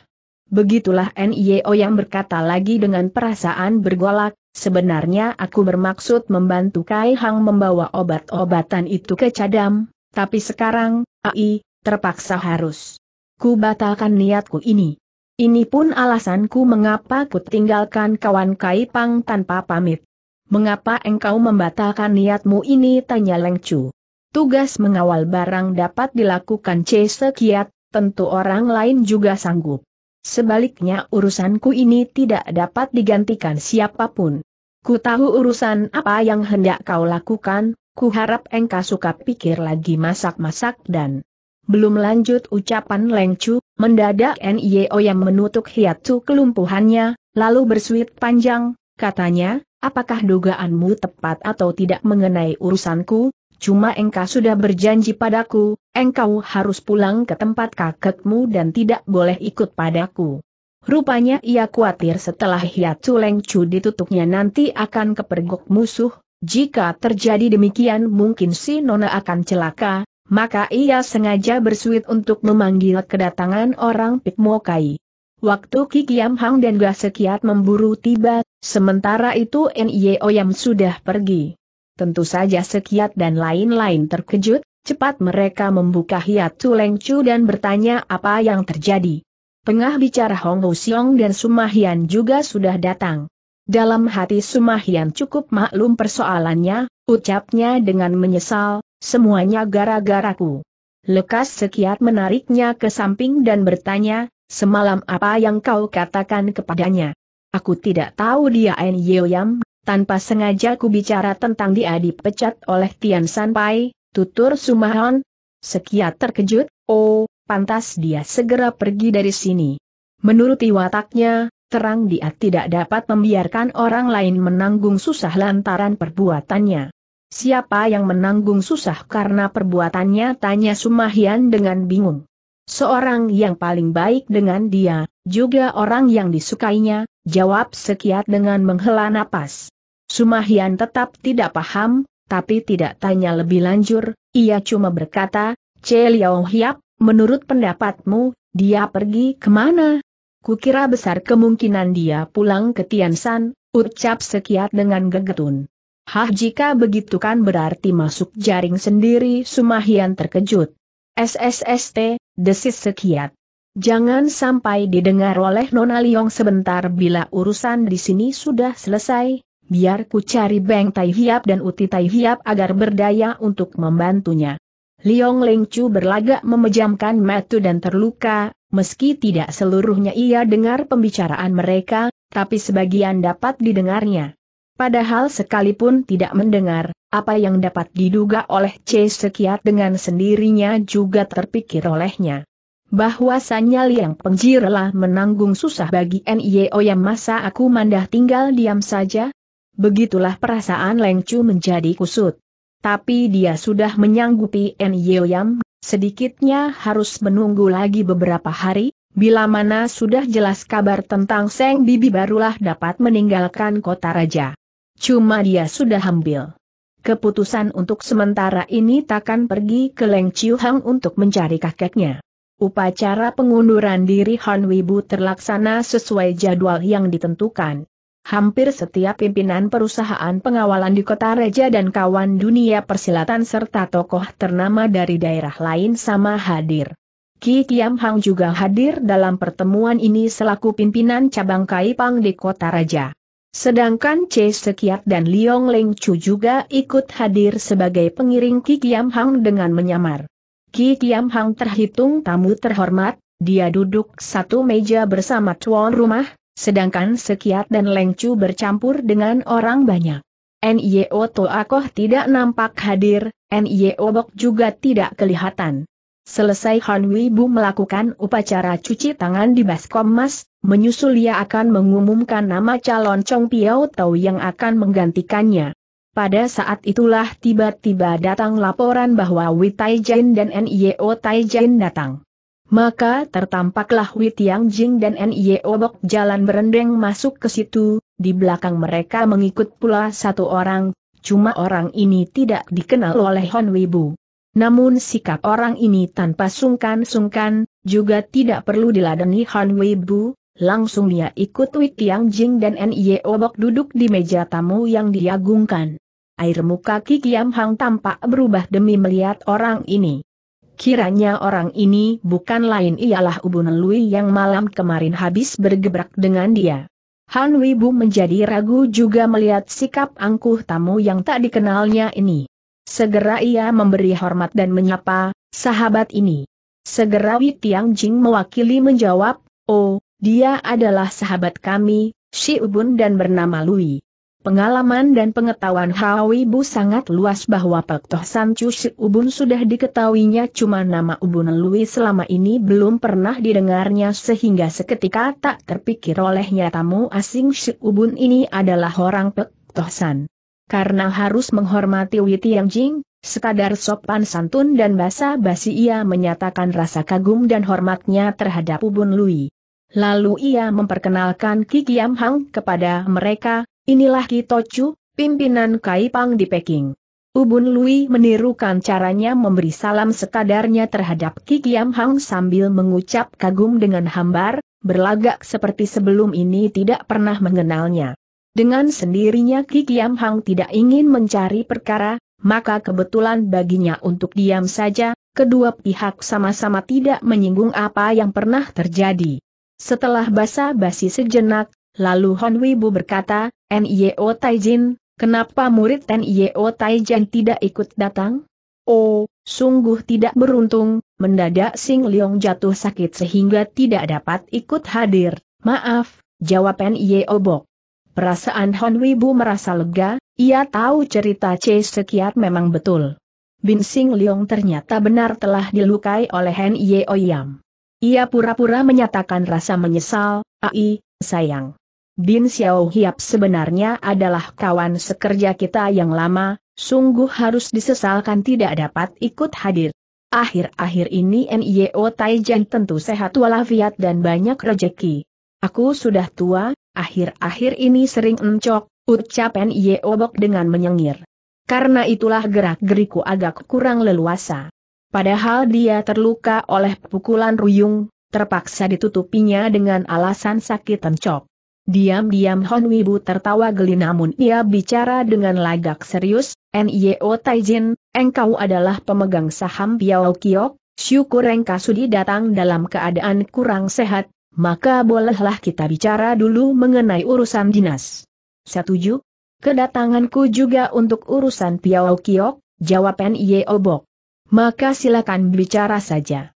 Begitulah Yoyam berkata lagi dengan perasaan bergolak, sebenarnya aku bermaksud membantu Kai Hang membawa obat-obatan itu ke Cadam, tapi sekarang, AI, terpaksa harus ku batalkan niatku ini. Ini pun alasanku mengapa ku tinggalkan kawan Kaipang tanpa pamit. Mengapa engkau membatalkan niatmu ini? Tanya Lengcu. Tugas mengawal barang dapat dilakukan C sekiat, tentu orang lain juga sanggup. Sebaliknya urusanku ini tidak dapat digantikan siapapun. Ku tahu urusan apa yang hendak kau lakukan, ku harap engkau suka pikir lagi masak-masak dan belum lanjut ucapan Leng Chu, mendadak NIO yang menutup hiatu kelumpuhannya, lalu bersuit panjang, katanya, apakah dugaanmu tepat atau tidak mengenai urusanku, cuma engkau sudah berjanji padaku, engkau harus pulang ke tempat kakekmu dan tidak boleh ikut padaku. Rupanya ia khawatir setelah Hiatu Leng Chu ditutupnya nanti akan kepergok musuh, jika terjadi demikian mungkin si Nona akan celaka, maka ia sengaja bersuit untuk memanggil kedatangan orang Pikmokai. Waktu Kikiam Hang dan sekiat memburu tiba, sementara itu NIO Yam sudah pergi. Tentu saja Sekiat dan lain-lain terkejut, cepat mereka membuka hiat tulengchu dan bertanya apa yang terjadi. Pengah bicara Hong Ho dan Sumahian juga sudah datang. Dalam hati Sumahian cukup maklum persoalannya, ucapnya dengan menyesal, Semuanya gara-garaku. Lekas sekiat menariknya ke samping dan bertanya, semalam apa yang kau katakan kepadanya? Aku tidak tahu dia En Yeoyam, tanpa sengaja ku bicara tentang dia dipecat oleh Tian Sanpai, tutur Sumahon. Sekiat terkejut, oh, pantas dia segera pergi dari sini. Menuruti wataknya, terang dia tidak dapat membiarkan orang lain menanggung susah lantaran perbuatannya. Siapa yang menanggung susah karena perbuatannya tanya Sumahian dengan bingung. Seorang yang paling baik dengan dia, juga orang yang disukainya, jawab sekiat dengan menghela napas. Sumahian tetap tidak paham, tapi tidak tanya lebih lanjut. ia cuma berkata, Che Liao Hiap, menurut pendapatmu, dia pergi kemana? Kukira besar kemungkinan dia pulang ke Tiansan, ucap sekiat dengan gegetun. Hah jika begitu kan berarti masuk jaring sendiri Sumahian terkejut. SSST, desis sekiat. Jangan sampai didengar oleh Nona Liong sebentar bila urusan di sini sudah selesai, biar ku cari Beng Tai Hiap dan Uti Tai Hiap agar berdaya untuk membantunya. Liong Lengcu berlagak memejamkan mata dan terluka, meski tidak seluruhnya ia dengar pembicaraan mereka, tapi sebagian dapat didengarnya. Padahal sekalipun tidak mendengar, apa yang dapat diduga oleh C. Sekiat dengan sendirinya juga terpikir olehnya. Bahwasannya Liang Pengjiralah menanggung susah bagi NIO oh yang masa aku mandah tinggal diam saja? Begitulah perasaan Leng Chu menjadi kusut. Tapi dia sudah menyanggupi NIO oh yang sedikitnya harus menunggu lagi beberapa hari, Bila mana sudah jelas kabar tentang Seng Bibi barulah dapat meninggalkan kota raja. Cuma dia sudah ambil. Keputusan untuk sementara ini takkan pergi ke Leng Chiu Hang untuk mencari kakeknya. Upacara pengunduran diri Han Wibu terlaksana sesuai jadwal yang ditentukan. Hampir setiap pimpinan perusahaan pengawalan di kota Reja dan kawan dunia persilatan serta tokoh ternama dari daerah lain sama hadir. Ki Kiam Hang juga hadir dalam pertemuan ini selaku pimpinan cabang Kaipang di kota Raja. Sedangkan Che Sekiat dan Liong Leng Chu juga ikut hadir sebagai pengiring Ki Kiam Hang dengan menyamar. Ki Kiam Hang terhitung tamu terhormat, dia duduk satu meja bersama tuan rumah, sedangkan Sekiat dan Leng Chu bercampur dengan orang banyak. N.Y.O. Toakoh tidak nampak hadir, N.Y.O. Bok juga tidak kelihatan. Selesai Han Wibu melakukan upacara cuci tangan di Baskom Mas, menyusul ia akan mengumumkan nama calon Chong Piao Tau yang akan menggantikannya. Pada saat itulah tiba-tiba datang laporan bahwa Wei Taijin dan NIO Taijin datang. Maka tertampaklah Wei Tiangjing dan NIO Bok jalan berendeng masuk ke situ, di belakang mereka mengikut pula satu orang, cuma orang ini tidak dikenal oleh Hon Wibu. Namun sikap orang ini tanpa sungkan-sungkan, juga tidak perlu diladeni Han Weibu, langsung dia ikut Wei Tiang Jing dan Nye Obok duduk di meja tamu yang diagungkan. Air muka Ki Kiam Hang tampak berubah demi melihat orang ini. Kiranya orang ini bukan lain ialah Ubun Lui yang malam kemarin habis bergebrak dengan dia. Han Weibu menjadi ragu juga melihat sikap angkuh tamu yang tak dikenalnya ini. Segera ia memberi hormat dan menyapa, sahabat ini. Segera Wei Tiang Jing mewakili menjawab, oh, dia adalah sahabat kami, Shi Ubun dan bernama Lui. Pengalaman dan pengetahuan Hao Bu sangat luas bahwa Pak Toh San Chu Shi Ubun sudah diketahuinya cuma nama Ubun Lui selama ini belum pernah didengarnya sehingga seketika tak terpikir olehnya tamu asing Shi Ubun ini adalah orang Pak Toh San karena harus menghormati Witi Yang Jing, sekadar sopan santun dan basa-basi ia menyatakan rasa kagum dan hormatnya terhadap Ubun Lui. Lalu ia memperkenalkan Ki Kiam Hang kepada mereka, inilah Ki Tochu, pimpinan Kaipang di Peking. Ubun Lui menirukan caranya memberi salam sekadarnya terhadap Ki Kiam Hang sambil mengucap kagum dengan hambar, berlagak seperti sebelum ini tidak pernah mengenalnya. Dengan sendirinya Ki Kiam Hang tidak ingin mencari perkara, maka kebetulan baginya untuk diam saja, kedua pihak sama-sama tidak menyinggung apa yang pernah terjadi. Setelah basa-basi sejenak, lalu Hon Wibu berkata, N.I.O. Taijin, kenapa murid N.I.O. Taijin tidak ikut datang? Oh, sungguh tidak beruntung, mendadak Sing Leong jatuh sakit sehingga tidak dapat ikut hadir, maaf, jawab N.I.O. Bok. Perasaan Hon Wibu merasa lega, ia tahu cerita C Sekiat memang betul. Bin Sing Leong ternyata benar telah dilukai oleh Hen Ye Oyam. Ia pura-pura menyatakan rasa menyesal, ai, sayang. Bin Xiao Hiap sebenarnya adalah kawan sekerja kita yang lama, sungguh harus disesalkan tidak dapat ikut hadir. Akhir-akhir ini NIO Taijan tentu sehat walafiat dan banyak rejeki. Aku sudah tua, akhir-akhir ini sering encok, ucap Nye Obok dengan menyengir. Karena itulah gerak-geriku agak kurang leluasa. Padahal dia terluka oleh pukulan ruyung, terpaksa ditutupinya dengan alasan sakit encok. Diam-diam Hon Wibu tertawa geli namun ia bicara dengan lagak serius, N.Y.O. Taijin, engkau adalah pemegang saham Piao Kiok, syukur engkau sudi datang dalam keadaan kurang sehat, maka bolehlah kita bicara dulu mengenai urusan dinas. Setuju? Kedatanganku juga untuk urusan Piao Kiok, jawab N.I.O. Bok. Maka silakan bicara saja.